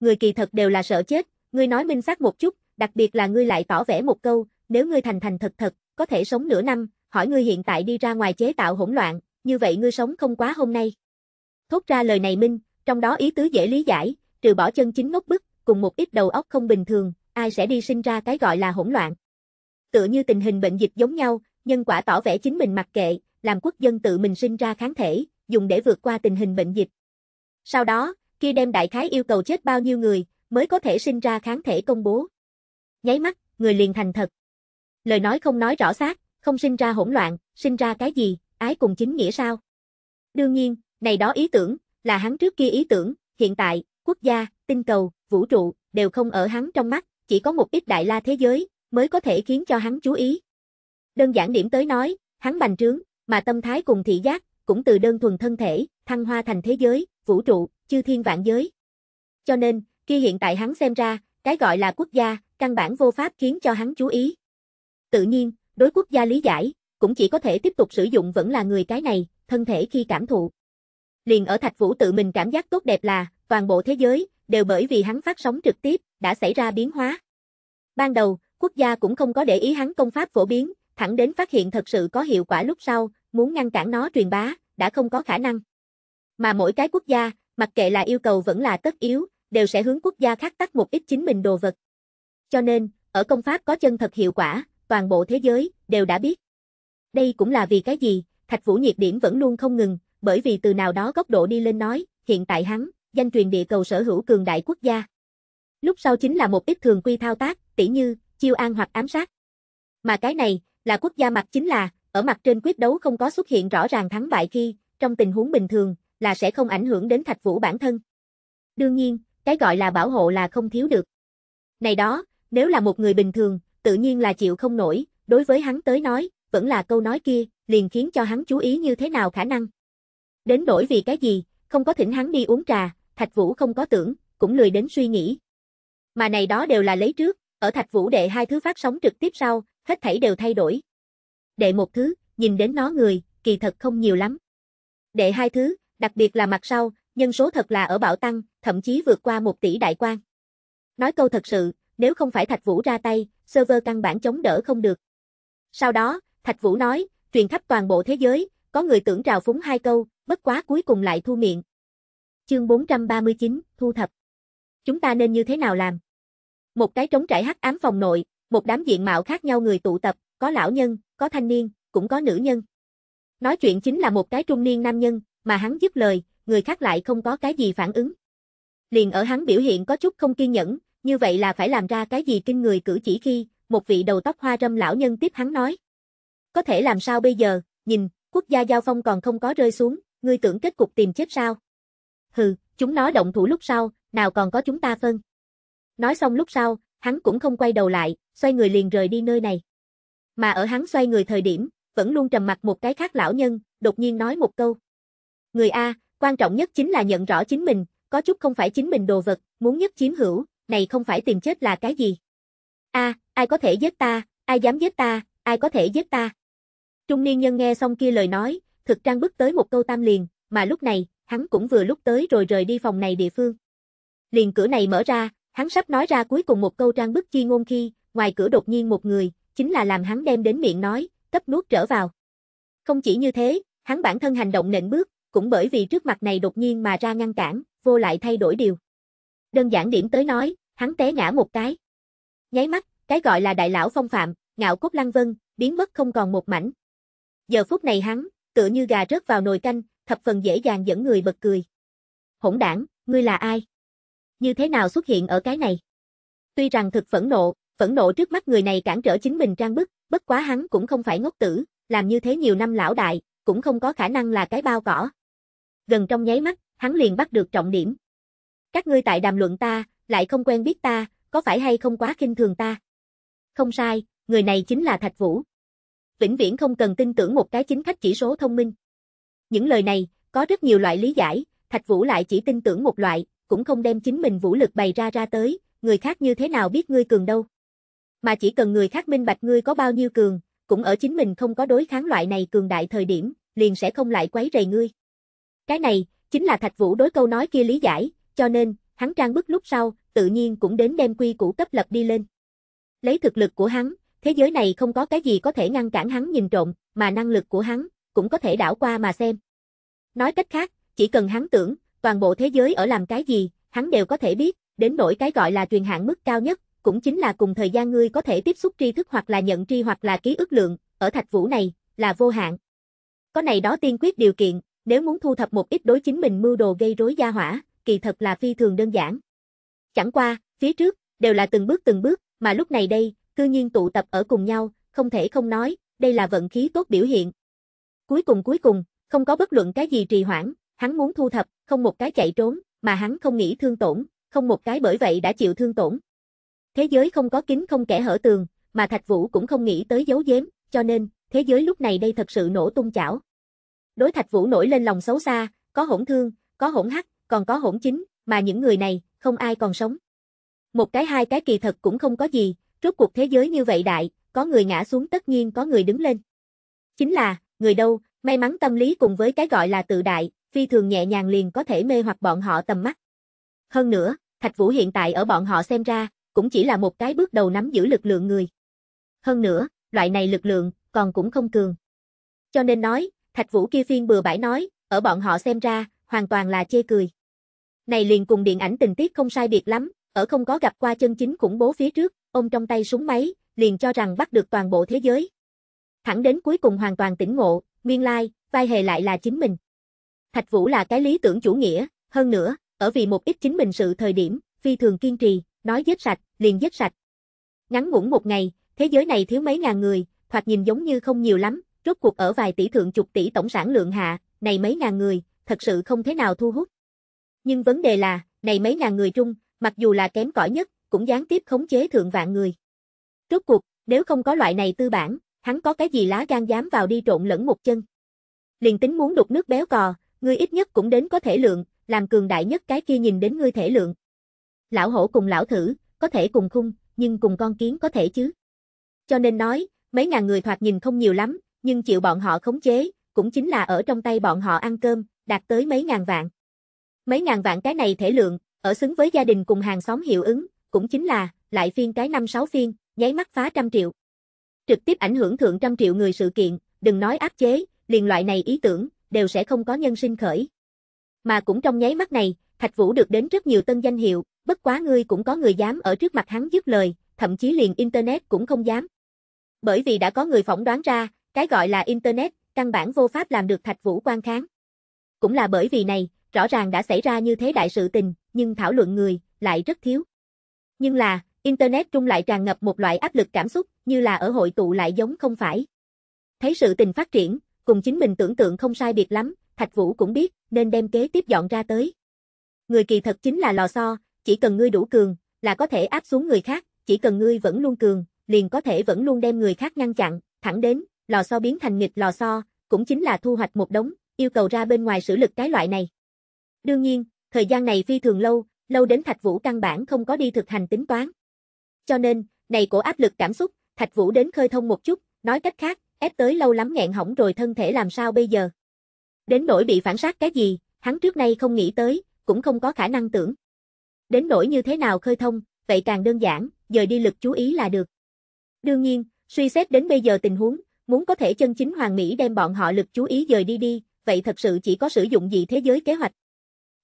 Người kỳ thật đều là sợ chết, ngươi nói minh xác một chút, đặc biệt là ngươi lại tỏ vẻ một câu, nếu ngươi thành thành thật thật, có thể sống nửa năm, hỏi ngươi hiện tại đi ra ngoài chế tạo hỗn loạn, như vậy ngươi sống không quá hôm nay. Thốt ra lời này minh, trong đó ý tứ dễ lý giải, trừ bỏ chân chính ngốc bức, cùng một ít đầu óc không bình thường, ai sẽ đi sinh ra cái gọi là hỗn loạn. Tựa như tình hình bệnh dịch giống nhau, nhân quả tỏ vẻ chính mình mặc kệ, làm quốc dân tự mình sinh ra kháng thể, dùng để vượt qua tình hình bệnh dịch. Sau đó, kia đem đại khái yêu cầu chết bao nhiêu người, mới có thể sinh ra kháng thể công bố. Nháy mắt, người liền thành thật lời nói không nói rõ xác, không sinh ra hỗn loạn, sinh ra cái gì, ái cùng chính nghĩa sao? Đương nhiên, này đó ý tưởng, là hắn trước kia ý tưởng, hiện tại, quốc gia, tinh cầu, vũ trụ, đều không ở hắn trong mắt, chỉ có một ít đại la thế giới, mới có thể khiến cho hắn chú ý. Đơn giản điểm tới nói, hắn bành trướng, mà tâm thái cùng thị giác, cũng từ đơn thuần thân thể, thăng hoa thành thế giới, vũ trụ, chư thiên vạn giới. Cho nên, khi hiện tại hắn xem ra, cái gọi là quốc gia, căn bản vô pháp khiến cho hắn chú ý. Tự nhiên, đối quốc gia lý giải, cũng chỉ có thể tiếp tục sử dụng vẫn là người cái này, thân thể khi cảm thụ. Liền ở Thạch Vũ tự mình cảm giác tốt đẹp là, toàn bộ thế giới, đều bởi vì hắn phát sóng trực tiếp, đã xảy ra biến hóa. Ban đầu, quốc gia cũng không có để ý hắn công pháp phổ biến, thẳng đến phát hiện thật sự có hiệu quả lúc sau, muốn ngăn cản nó truyền bá, đã không có khả năng. Mà mỗi cái quốc gia, mặc kệ là yêu cầu vẫn là tất yếu, đều sẽ hướng quốc gia khác tắt một ít chính mình đồ vật. Cho nên, ở công pháp có chân thật hiệu quả, toàn bộ thế giới, đều đã biết. Đây cũng là vì cái gì, Thạch Vũ nhiệt điểm vẫn luôn không ngừng, bởi vì từ nào đó góc độ đi lên nói, hiện tại hắn, danh truyền địa cầu sở hữu cường đại quốc gia. Lúc sau chính là một ít thường quy thao tác, tỉ như, chiêu an hoặc ám sát. Mà cái này, là quốc gia mặt chính là, ở mặt trên quyết đấu không có xuất hiện rõ ràng thắng bại khi, trong tình huống bình thường, là sẽ không ảnh hưởng đến Thạch Vũ bản thân. Đương nhiên, cái gọi là bảo hộ là không thiếu được. Này đó, nếu là một người bình thường, tự nhiên là chịu không nổi, đối với hắn tới nói, vẫn là câu nói kia, liền khiến cho hắn chú ý như thế nào khả năng. Đến đổi vì cái gì, không có thỉnh hắn đi uống trà, Thạch Vũ không có tưởng, cũng lười đến suy nghĩ. Mà này đó đều là lấy trước, ở Thạch Vũ đệ hai thứ phát sóng trực tiếp sau, hết thảy đều thay đổi. Đệ một thứ, nhìn đến nó người, kỳ thật không nhiều lắm. Đệ hai thứ, đặc biệt là mặt sau, nhân số thật là ở bảo tăng, thậm chí vượt qua một tỷ đại quan. Nói câu thật sự, nếu không phải Thạch Vũ ra tay, server căn bản chống đỡ không được. Sau đó, Thạch Vũ nói, truyền khắp toàn bộ thế giới, có người tưởng trào phúng hai câu, bất quá cuối cùng lại thu miệng. Chương 439, thu thập. Chúng ta nên như thế nào làm? Một cái trống trải hắc ám phòng nội, một đám diện mạo khác nhau người tụ tập, có lão nhân, có thanh niên, cũng có nữ nhân. Nói chuyện chính là một cái trung niên nam nhân, mà hắn dứt lời, người khác lại không có cái gì phản ứng. Liền ở hắn biểu hiện có chút không kiên nhẫn, như vậy là phải làm ra cái gì kinh người cử chỉ khi, một vị đầu tóc hoa râm lão nhân tiếp hắn nói. Có thể làm sao bây giờ, nhìn, quốc gia giao phong còn không có rơi xuống, ngươi tưởng kết cục tìm chết sao? Hừ, chúng nó động thủ lúc sau, nào còn có chúng ta phân. Nói xong lúc sau, hắn cũng không quay đầu lại, xoay người liền rời đi nơi này. Mà ở hắn xoay người thời điểm, vẫn luôn trầm mặt một cái khác lão nhân, đột nhiên nói một câu. Người A, quan trọng nhất chính là nhận rõ chính mình, có chút không phải chính mình đồ vật, muốn nhất chiếm hữu, này không phải tìm chết là cái gì? A, à, ai có thể giết ta, ai dám giết ta, ai có thể giết ta? Trung niên nhân nghe xong kia lời nói, thực trang bước tới một câu tam liền, mà lúc này, hắn cũng vừa lúc tới rồi rời đi phòng này địa phương. Liền cửa này mở ra, hắn sắp nói ra cuối cùng một câu trang bức chi ngôn khi, ngoài cửa đột nhiên một người, chính là làm hắn đem đến miệng nói, cấp nuốt trở vào. Không chỉ như thế, hắn bản thân hành động nện bước, cũng bởi vì trước mặt này đột nhiên mà ra ngăn cản, vô lại thay đổi điều đơn giản điểm tới nói, hắn té ngã một cái. Nháy mắt, cái gọi là đại lão phong phạm, ngạo cốt lăng vân, biến mất không còn một mảnh. Giờ phút này hắn, tựa như gà rớt vào nồi canh, thập phần dễ dàng dẫn người bật cười. Hỗn đảng, ngươi là ai? Như thế nào xuất hiện ở cái này? Tuy rằng thực phẫn nộ, phẫn nộ trước mắt người này cản trở chính mình trang bức, bất quá hắn cũng không phải ngốc tử, làm như thế nhiều năm lão đại, cũng không có khả năng là cái bao cỏ. Gần trong nháy mắt, hắn liền bắt được trọng điểm. Các ngươi tại đàm luận ta, lại không quen biết ta, có phải hay không quá khinh thường ta? Không sai, người này chính là Thạch Vũ. Vĩnh viễn không cần tin tưởng một cái chính khách chỉ số thông minh. Những lời này, có rất nhiều loại lý giải, Thạch Vũ lại chỉ tin tưởng một loại, cũng không đem chính mình vũ lực bày ra ra tới, người khác như thế nào biết ngươi cường đâu. Mà chỉ cần người khác minh bạch ngươi có bao nhiêu cường, cũng ở chính mình không có đối kháng loại này cường đại thời điểm, liền sẽ không lại quấy rầy ngươi. Cái này, chính là Thạch Vũ đối câu nói kia lý giải, cho nên, hắn trang bức lúc sau, tự nhiên cũng đến đem quy củ cấp lập đi lên. Lấy thực lực của hắn, thế giới này không có cái gì có thể ngăn cản hắn nhìn trộm, mà năng lực của hắn, cũng có thể đảo qua mà xem. Nói cách khác, chỉ cần hắn tưởng, toàn bộ thế giới ở làm cái gì, hắn đều có thể biết, đến nỗi cái gọi là truyền hạn mức cao nhất, cũng chính là cùng thời gian ngươi có thể tiếp xúc tri thức hoặc là nhận tri hoặc là ký ức lượng, ở thạch vũ này, là vô hạn. Có này đó tiên quyết điều kiện, nếu muốn thu thập một ít đối chính mình mưu đồ gây rối gia hỏa, kỳ thật là phi thường đơn giản. Chẳng qua, phía trước, đều là từng bước từng bước, mà lúc này đây, cư nhiên tụ tập ở cùng nhau, không thể không nói, đây là vận khí tốt biểu hiện. Cuối cùng cuối cùng, không có bất luận cái gì trì hoãn, hắn muốn thu thập, không một cái chạy trốn, mà hắn không nghĩ thương tổn, không một cái bởi vậy đã chịu thương tổn. Thế giới không có kính không kẻ hở tường, mà Thạch Vũ cũng không nghĩ tới giấu giếm, cho nên, thế giới lúc này đây thật sự nổ tung chảo. Đối Thạch Vũ nổi lên lòng xấu xa, có hỗn thương, có hỗn hắc, còn có hỗn chính, mà những người này, không ai còn sống. Một cái hai cái kỳ thật cũng không có gì, rốt cuộc thế giới như vậy đại, có người ngã xuống tất nhiên có người đứng lên. Chính là, người đâu, may mắn tâm lý cùng với cái gọi là tự đại, phi thường nhẹ nhàng liền có thể mê hoặc bọn họ tầm mắt. Hơn nữa, Thạch Vũ hiện tại ở bọn họ xem ra, cũng chỉ là một cái bước đầu nắm giữ lực lượng người. Hơn nữa, loại này lực lượng, còn cũng không cường. Cho nên nói, Thạch Vũ kia phiên bừa bãi nói, ở bọn họ xem ra, hoàn toàn là chê cười. Này liền cùng điện ảnh tình tiết không sai biệt lắm, ở không có gặp qua chân chính khủng bố phía trước, ông trong tay súng máy, liền cho rằng bắt được toàn bộ thế giới. Thẳng đến cuối cùng hoàn toàn tỉnh ngộ, nguyên lai, vai hề lại là chính mình. Thạch Vũ là cái lý tưởng chủ nghĩa, hơn nữa, ở vì một ít chính mình sự thời điểm, phi thường kiên trì, nói giết sạch, liền giết sạch. Ngắn ngủn một ngày, thế giới này thiếu mấy ngàn người, thoạt nhìn giống như không nhiều lắm, rốt cuộc ở vài tỷ thượng chục tỷ tổng sản lượng hạ, này mấy ngàn người, thật sự không thế nào thu hút. Nhưng vấn đề là, này mấy ngàn người trung, mặc dù là kém cỏi nhất, cũng gián tiếp khống chế thượng vạn người. Rốt cuộc, nếu không có loại này tư bản, hắn có cái gì lá gan dám vào đi trộn lẫn một chân. Liền tính muốn đục nước béo cò, ngươi ít nhất cũng đến có thể lượng, làm cường đại nhất cái kia nhìn đến ngươi thể lượng. Lão hổ cùng lão thử, có thể cùng khung, nhưng cùng con kiến có thể chứ. Cho nên nói, mấy ngàn người thoạt nhìn không nhiều lắm, nhưng chịu bọn họ khống chế, cũng chính là ở trong tay bọn họ ăn cơm, đạt tới mấy ngàn vạn. Mấy ngàn vạn cái này thể lượng, ở xứng với gia đình cùng hàng xóm hiệu ứng, cũng chính là, lại phiên cái năm sáu phiên, nháy mắt phá trăm triệu. Trực tiếp ảnh hưởng thượng trăm triệu người sự kiện, đừng nói áp chế, liền loại này ý tưởng, đều sẽ không có nhân sinh khởi. Mà cũng trong nháy mắt này, Thạch Vũ được đến rất nhiều tân danh hiệu, bất quá ngươi cũng có người dám ở trước mặt hắn dứt lời, thậm chí liền Internet cũng không dám. Bởi vì đã có người phỏng đoán ra, cái gọi là Internet, căn bản vô pháp làm được Thạch Vũ quan kháng. Cũng là bởi vì này, rõ ràng đã xảy ra như thế đại sự tình, nhưng thảo luận người, lại rất thiếu. Nhưng là, Internet Trung lại tràn ngập một loại áp lực cảm xúc, như là ở hội tụ lại giống không phải. Thấy sự tình phát triển, cùng chính mình tưởng tượng không sai biệt lắm, Thạch Vũ cũng biết, nên đem kế tiếp dọn ra tới. Người kỳ thật chính là lò xo, chỉ cần ngươi đủ cường, là có thể áp xuống người khác, chỉ cần ngươi vẫn luôn cường, liền có thể vẫn luôn đem người khác ngăn chặn, thẳng đến, lò xo biến thành nghịch lò xo, cũng chính là thu hoạch một đống, yêu cầu ra bên ngoài sử lực cái loại này. Đương nhiên, thời gian này phi thường lâu, lâu đến Thạch Vũ căn bản không có đi thực hành tính toán. Cho nên, này cổ áp lực cảm xúc, Thạch Vũ đến khơi thông một chút, nói cách khác, ép tới lâu lắm nghẹn hỏng rồi thân thể làm sao bây giờ. Đến nỗi bị phản sát cái gì, hắn trước nay không nghĩ tới, cũng không có khả năng tưởng. Đến nỗi như thế nào khơi thông, vậy càng đơn giản, dời đi lực chú ý là được. Đương nhiên, suy xét đến bây giờ tình huống, muốn có thể chân chính hoàng mỹ đem bọn họ lực chú ý dời đi đi, vậy thật sự chỉ có sử dụng gì thế giới kế hoạch.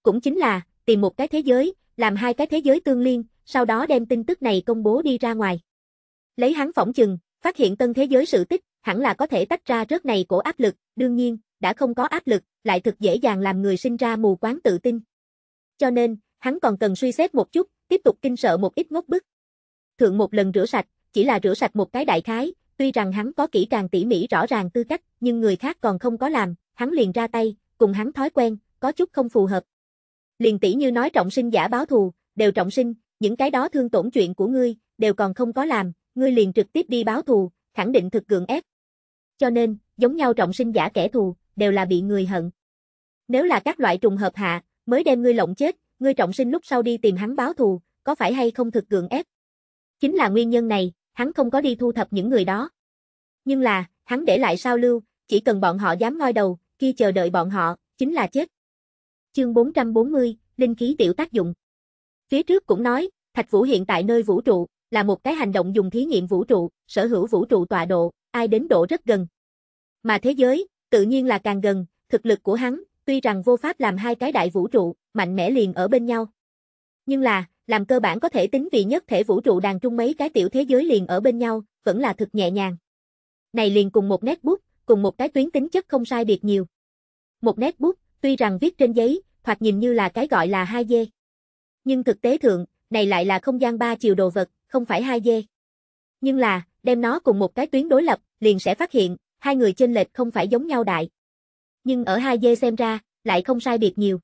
Cũng chính là, tìm một cái thế giới, làm hai cái thế giới tương liên, sau đó đem tin tức này công bố đi ra ngoài. Lấy hắn phỏng chừng, phát hiện tân thế giới sự tích, hẳn là có thể tách ra rớt này của áp lực, đương nhiên, đã không có áp lực, lại thực dễ dàng làm người sinh ra mù quáng tự tin. Cho nên, hắn còn cần suy xét một chút, tiếp tục kinh sợ một ít ngốc bức. Thượng một lần rửa sạch, chỉ là rửa sạch một cái đại khái, tuy rằng hắn có kỹ càng tỉ mỉ rõ ràng tư cách, nhưng người khác còn không có làm, hắn liền ra tay, cùng hắn thói quen, có chút không phù hợp. Liền tỷ như nói trọng sinh giả báo thù, đều trọng sinh, những cái đó thương tổn chuyện của ngươi, đều còn không có làm, ngươi liền trực tiếp đi báo thù, khẳng định thực gượng ép. Cho nên, giống nhau trọng sinh giả kẻ thù, đều là bị người hận. Nếu là các loại trùng hợp hạ, mới đem ngươi lộng chết, ngươi trọng sinh lúc sau đi tìm hắn báo thù, có phải hay không thực gượng ép? Chính là nguyên nhân này, hắn không có đi thu thập những người đó. Nhưng là, hắn để lại sao lưu, chỉ cần bọn họ dám ngoi đầu, khi chờ đợi bọn họ, chính là chết. Chương 440, Linh khí tiểu tác dụng. Phía trước cũng nói, Thạch Vũ hiện tại nơi vũ trụ, là một cái hành động dùng thí nghiệm vũ trụ, sở hữu vũ trụ tọa độ, ai đến độ rất gần. Mà thế giới, tự nhiên là càng gần, thực lực của hắn, tuy rằng vô pháp làm hai cái đại vũ trụ, mạnh mẽ liền ở bên nhau. Nhưng là, làm cơ bản có thể tính vì nhất thể vũ trụ đàn trung mấy cái tiểu thế giới liền ở bên nhau, vẫn là thực nhẹ nhàng. Này liền cùng một nét bút, cùng một cái tuyến tính chất không sai biệt nhiều. Một nét bút, Tuy rằng viết trên giấy, thoạt nhìn như là cái gọi là 2D. Nhưng thực tế thượng, này lại là không gian ba chiều đồ vật, không phải 2D. Nhưng là, đem nó cùng một cái tuyến đối lập, liền sẽ phát hiện, hai người trên lệch không phải giống nhau đại. Nhưng ở 2D xem ra, lại không sai biệt nhiều.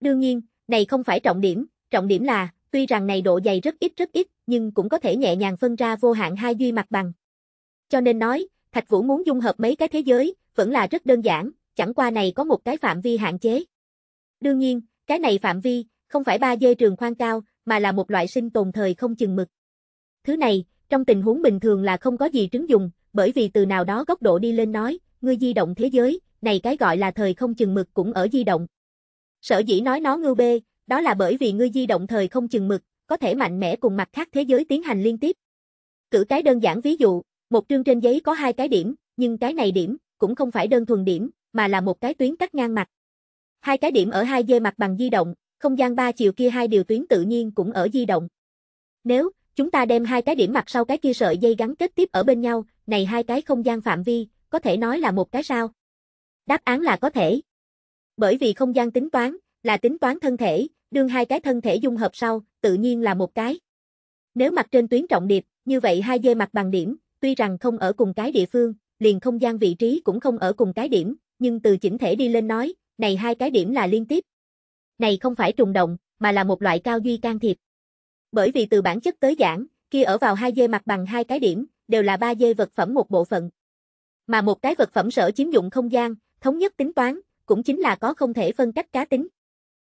Đương nhiên, này không phải trọng điểm, trọng điểm là, tuy rằng này độ dày rất ít rất ít, nhưng cũng có thể nhẹ nhàng phân ra vô hạn hai duy mặt bằng. Cho nên nói, Thạch Vũ muốn dung hợp mấy cái thế giới, vẫn là rất đơn giản, chẳng qua này có một cái phạm vi hạn chế. Đương nhiên, cái này phạm vi, không phải ba dê trường khoan cao, mà là một loại sinh tồn thời không chừng mực. Thứ này, trong tình huống bình thường là không có gì trứng dùng, bởi vì từ nào đó góc độ đi lên nói, ngươi di động thế giới, này cái gọi là thời không chừng mực cũng ở di động. Sở dĩ nói nó ngưu bê, đó là bởi vì ngươi di động thời không chừng mực, có thể mạnh mẽ cùng mặt khác thế giới tiến hành liên tiếp. Cử cái đơn giản ví dụ, một trương trên giấy có hai cái điểm, nhưng cái này điểm, cũng không phải đơn thuần điểm, mà là một cái tuyến cắt ngang mặt. Hai cái điểm ở hai dê mặt bằng di động, không gian ba chiều kia hai điều tuyến tự nhiên cũng ở di động. Nếu chúng ta đem hai cái điểm mặt sau cái kia sợi dây gắn kết tiếp ở bên nhau, này hai cái không gian phạm vi, có thể nói là một cái sao? Đáp án là có thể. Bởi vì không gian tính toán là tính toán thân thể, đương hai cái thân thể dung hợp sau, tự nhiên là một cái. Nếu mặt trên tuyến trọng điệp, như vậy hai dê mặt bằng điểm, tuy rằng không ở cùng cái địa phương, liền không gian vị trí cũng không ở cùng cái điểm, nhưng từ chỉnh thể đi lên nói, này hai cái điểm là liên tiếp. Này không phải trùng động, mà là một loại cao duy can thiệp. Bởi vì từ bản chất tới giảng, kia ở vào hai dê mặt bằng hai cái điểm, đều là ba dê vật phẩm một bộ phận. Mà một cái vật phẩm sở chiếm dụng không gian, thống nhất tính toán, cũng chính là có không thể phân cách cá tính.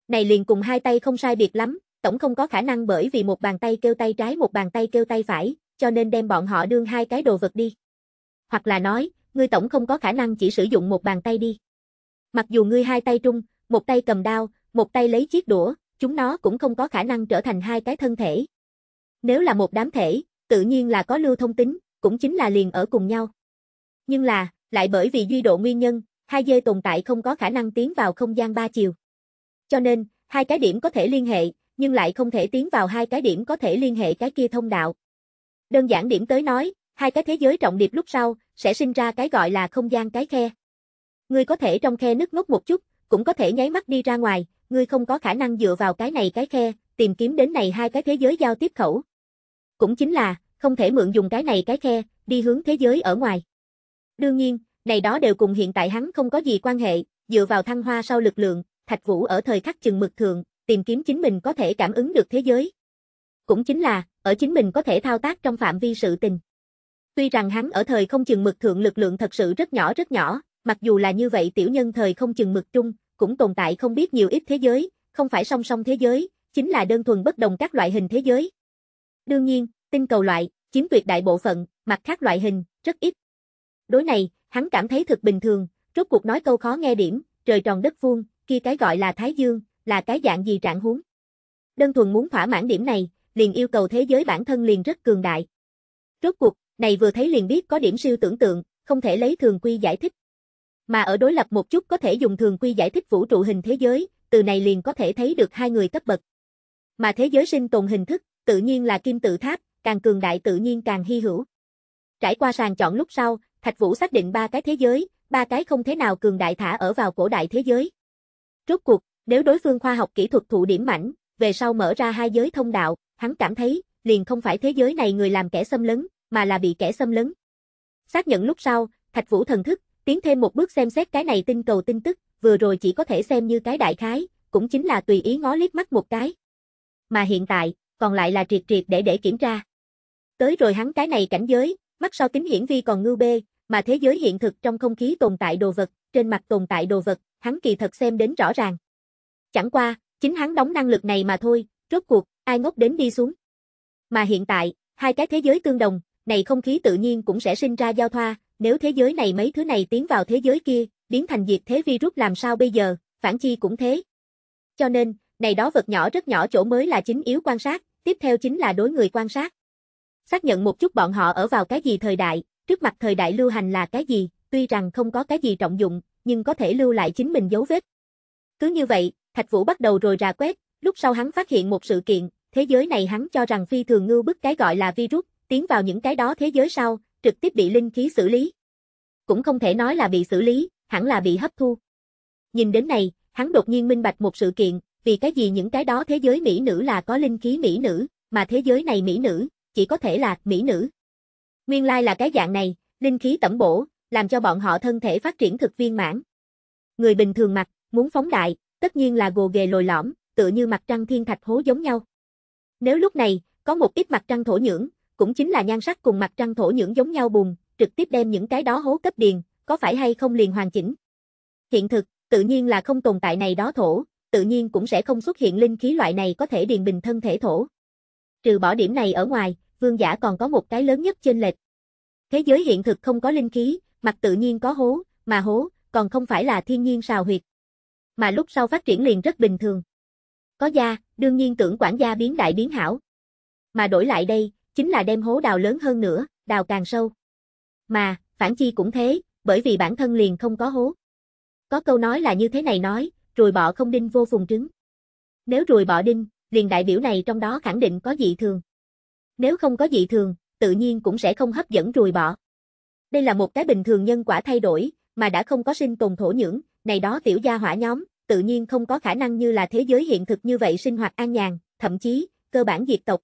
Này liền cùng hai tay không sai biệt lắm, tổng không có khả năng bởi vì một bàn tay kêu tay trái một bàn tay kêu tay phải, cho nên đem bọn họ đương hai cái đồ vật đi. Hoặc là nói, ngươi tổng không có khả năng chỉ sử dụng một bàn tay đi. Mặc dù ngươi hai tay trung, một tay cầm đao, một tay lấy chiếc đũa, chúng nó cũng không có khả năng trở thành hai cái thân thể. Nếu là một đám thể, tự nhiên là có lưu thông tính, cũng chính là liền ở cùng nhau. Nhưng là, lại bởi vì duy độ nguyên nhân, hai dê tồn tại không có khả năng tiến vào không gian ba chiều. Cho nên, hai cái điểm có thể liên hệ, nhưng lại không thể tiến vào hai cái điểm có thể liên hệ cái kia thông đạo. Đơn giản điểm tới nói, hai cái thế giới trọng điệp lúc sau, sẽ sinh ra cái gọi là không gian cái khe. Ngươi có thể trong khe nứt ngốc một chút, cũng có thể nháy mắt đi ra ngoài, ngươi không có khả năng dựa vào cái này cái khe, tìm kiếm đến này hai cái thế giới giao tiếp khẩu. Cũng chính là, không thể mượn dùng cái này cái khe, đi hướng thế giới ở ngoài. Đương nhiên, này đó đều cùng hiện tại hắn không có gì quan hệ, dựa vào thăng hoa sau lực lượng, Thạch Vũ ở thời khắc chừng mực thường, tìm kiếm chính mình có thể cảm ứng được thế giới. Cũng chính là, ở chính mình có thể thao tác trong phạm vi sự tình. Tuy rằng hắn ở thời không chừng mực thượng lực lượng thật sự rất nhỏ rất nhỏ, mặc dù là như vậy tiểu nhân thời không chừng mực chung, cũng tồn tại không biết nhiều ít thế giới, không phải song song thế giới, chính là đơn thuần bất đồng các loại hình thế giới. Đương nhiên, tinh cầu loại, chiếm tuyệt đại bộ phận, mặt khác loại hình, rất ít. Đối này, hắn cảm thấy thực bình thường, rốt cuộc nói câu khó nghe điểm, trời tròn đất vuông, kia cái gọi là Thái Dương, là cái dạng gì trạng huống. Đơn thuần muốn thỏa mãn điểm này, liền yêu cầu thế giới bản thân liền rất cường đại. Rốt cuộc, này vừa thấy liền biết có điểm siêu tưởng tượng, không thể lấy thường quy giải thích. Mà ở đối lập một chút có thể dùng thường quy giải thích vũ trụ hình thế giới, từ này liền có thể thấy được hai người cấp bậc. Mà thế giới sinh tồn hình thức, tự nhiên là kim tự tháp, càng cường đại tự nhiên càng hy hữu. Trải qua sàng chọn lúc sau, Thạch Vũ xác định ba cái thế giới, ba cái không thế nào cường đại thả ở vào cổ đại thế giới. Rốt cuộc, nếu đối phương khoa học kỹ thuật thụ điểm mảnh, về sau mở ra hai giới thông đạo, hắn cảm thấy, liền không phải thế giới này người làm kẻ xâm lấn, mà là bị kẻ xâm lấn. Xác nhận lúc sau, Thạch Vũ thần thức, tiến thêm một bước xem xét cái này tinh cầu tin tức, vừa rồi chỉ có thể xem như cái đại khái, cũng chính là tùy ý ngó liếc mắt một cái. Mà hiện tại, còn lại là triệt triệt để để kiểm tra. Tới rồi hắn cái này cảnh giới, mắt sau kính hiển vi còn ngưu bê, mà thế giới hiện thực trong không khí tồn tại đồ vật, trên mặt tồn tại đồ vật, hắn kỳ thật xem đến rõ ràng. Chẳng qua, chính hắn đóng năng lực này mà thôi, rốt cuộc, ai ngốc đến đi xuống. Mà hiện tại, hai cái thế giới tương đồng, này không khí tự nhiên cũng sẽ sinh ra giao thoa, nếu thế giới này mấy thứ này tiến vào thế giới kia, biến thành diệt thế virus làm sao bây giờ, phản chi cũng thế. Cho nên, này đó vật nhỏ rất nhỏ chỗ mới là chính yếu quan sát, tiếp theo chính là đối người quan sát. Xác nhận một chút bọn họ ở vào cái gì thời đại, trước mặt thời đại lưu hành là cái gì, tuy rằng không có cái gì trọng dụng, nhưng có thể lưu lại chính mình dấu vết. Cứ như vậy, Thạch Vũ bắt đầu rồi ra quét, lúc sau hắn phát hiện một sự kiện, thế giới này hắn cho rằng phi thường ngưu bức cái gọi là virus, tiến vào những cái đó thế giới sau, trực tiếp bị linh khí xử lý. Cũng không thể nói là bị xử lý, hẳn là bị hấp thu. Nhìn đến này, hắn đột nhiên minh bạch một sự kiện, vì cái gì những cái đó thế giới mỹ nữ là có linh khí mỹ nữ, mà thế giới này mỹ nữ, chỉ có thể là mỹ nữ. Nguyên lai là cái dạng này, linh khí tẩm bổ, làm cho bọn họ thân thể phát triển thực viên mãn. Người bình thường mặc, muốn phóng đại, tất nhiên là gồ ghề lồi lõm, tựa như mặt trăng thiên thạch hố giống nhau. Nếu lúc này, có một ít mặt trăng thổ nhưỡng, cũng chính là nhan sắc cùng mặt trăng thổ nhưỡng giống nhau bùn, trực tiếp đem những cái đó hố cấp điền, có phải hay không liền hoàn chỉnh. Hiện thực, tự nhiên là không tồn tại này đó thổ, tự nhiên cũng sẽ không xuất hiện linh khí loại này có thể điền bình thân thể thổ. Trừ bỏ điểm này ở ngoài, vương giả còn có một cái lớn nhất trên lệch. Thế giới hiện thực không có linh khí, mặt tự nhiên có hố, mà hố, còn không phải là thiên nhiên xào huyệt. Mà lúc sau phát triển liền rất bình thường. Có gia, đương nhiên tưởng quản gia biến đại biến hảo. Mà đổi lại đây, chính là đem hố đào lớn hơn nữa, đào càng sâu. Mà, phản chi cũng thế, bởi vì bản thân liền không có hố. Có câu nói là như thế này nói, rùi bọ không đinh vô phùng trứng. Nếu rùi bọ đinh, liền đại biểu này trong đó khẳng định có dị thường. Nếu không có dị thường, tự nhiên cũng sẽ không hấp dẫn rùi bọ. Đây là một cái bình thường nhân quả thay đổi, mà đã không có sinh tồn thổ nhưỡng, này đó tiểu gia hỏa nhóm, tự nhiên không có khả năng như là thế giới hiện thực như vậy sinh hoạt an nhàn, thậm chí, cơ bản diệt tộc,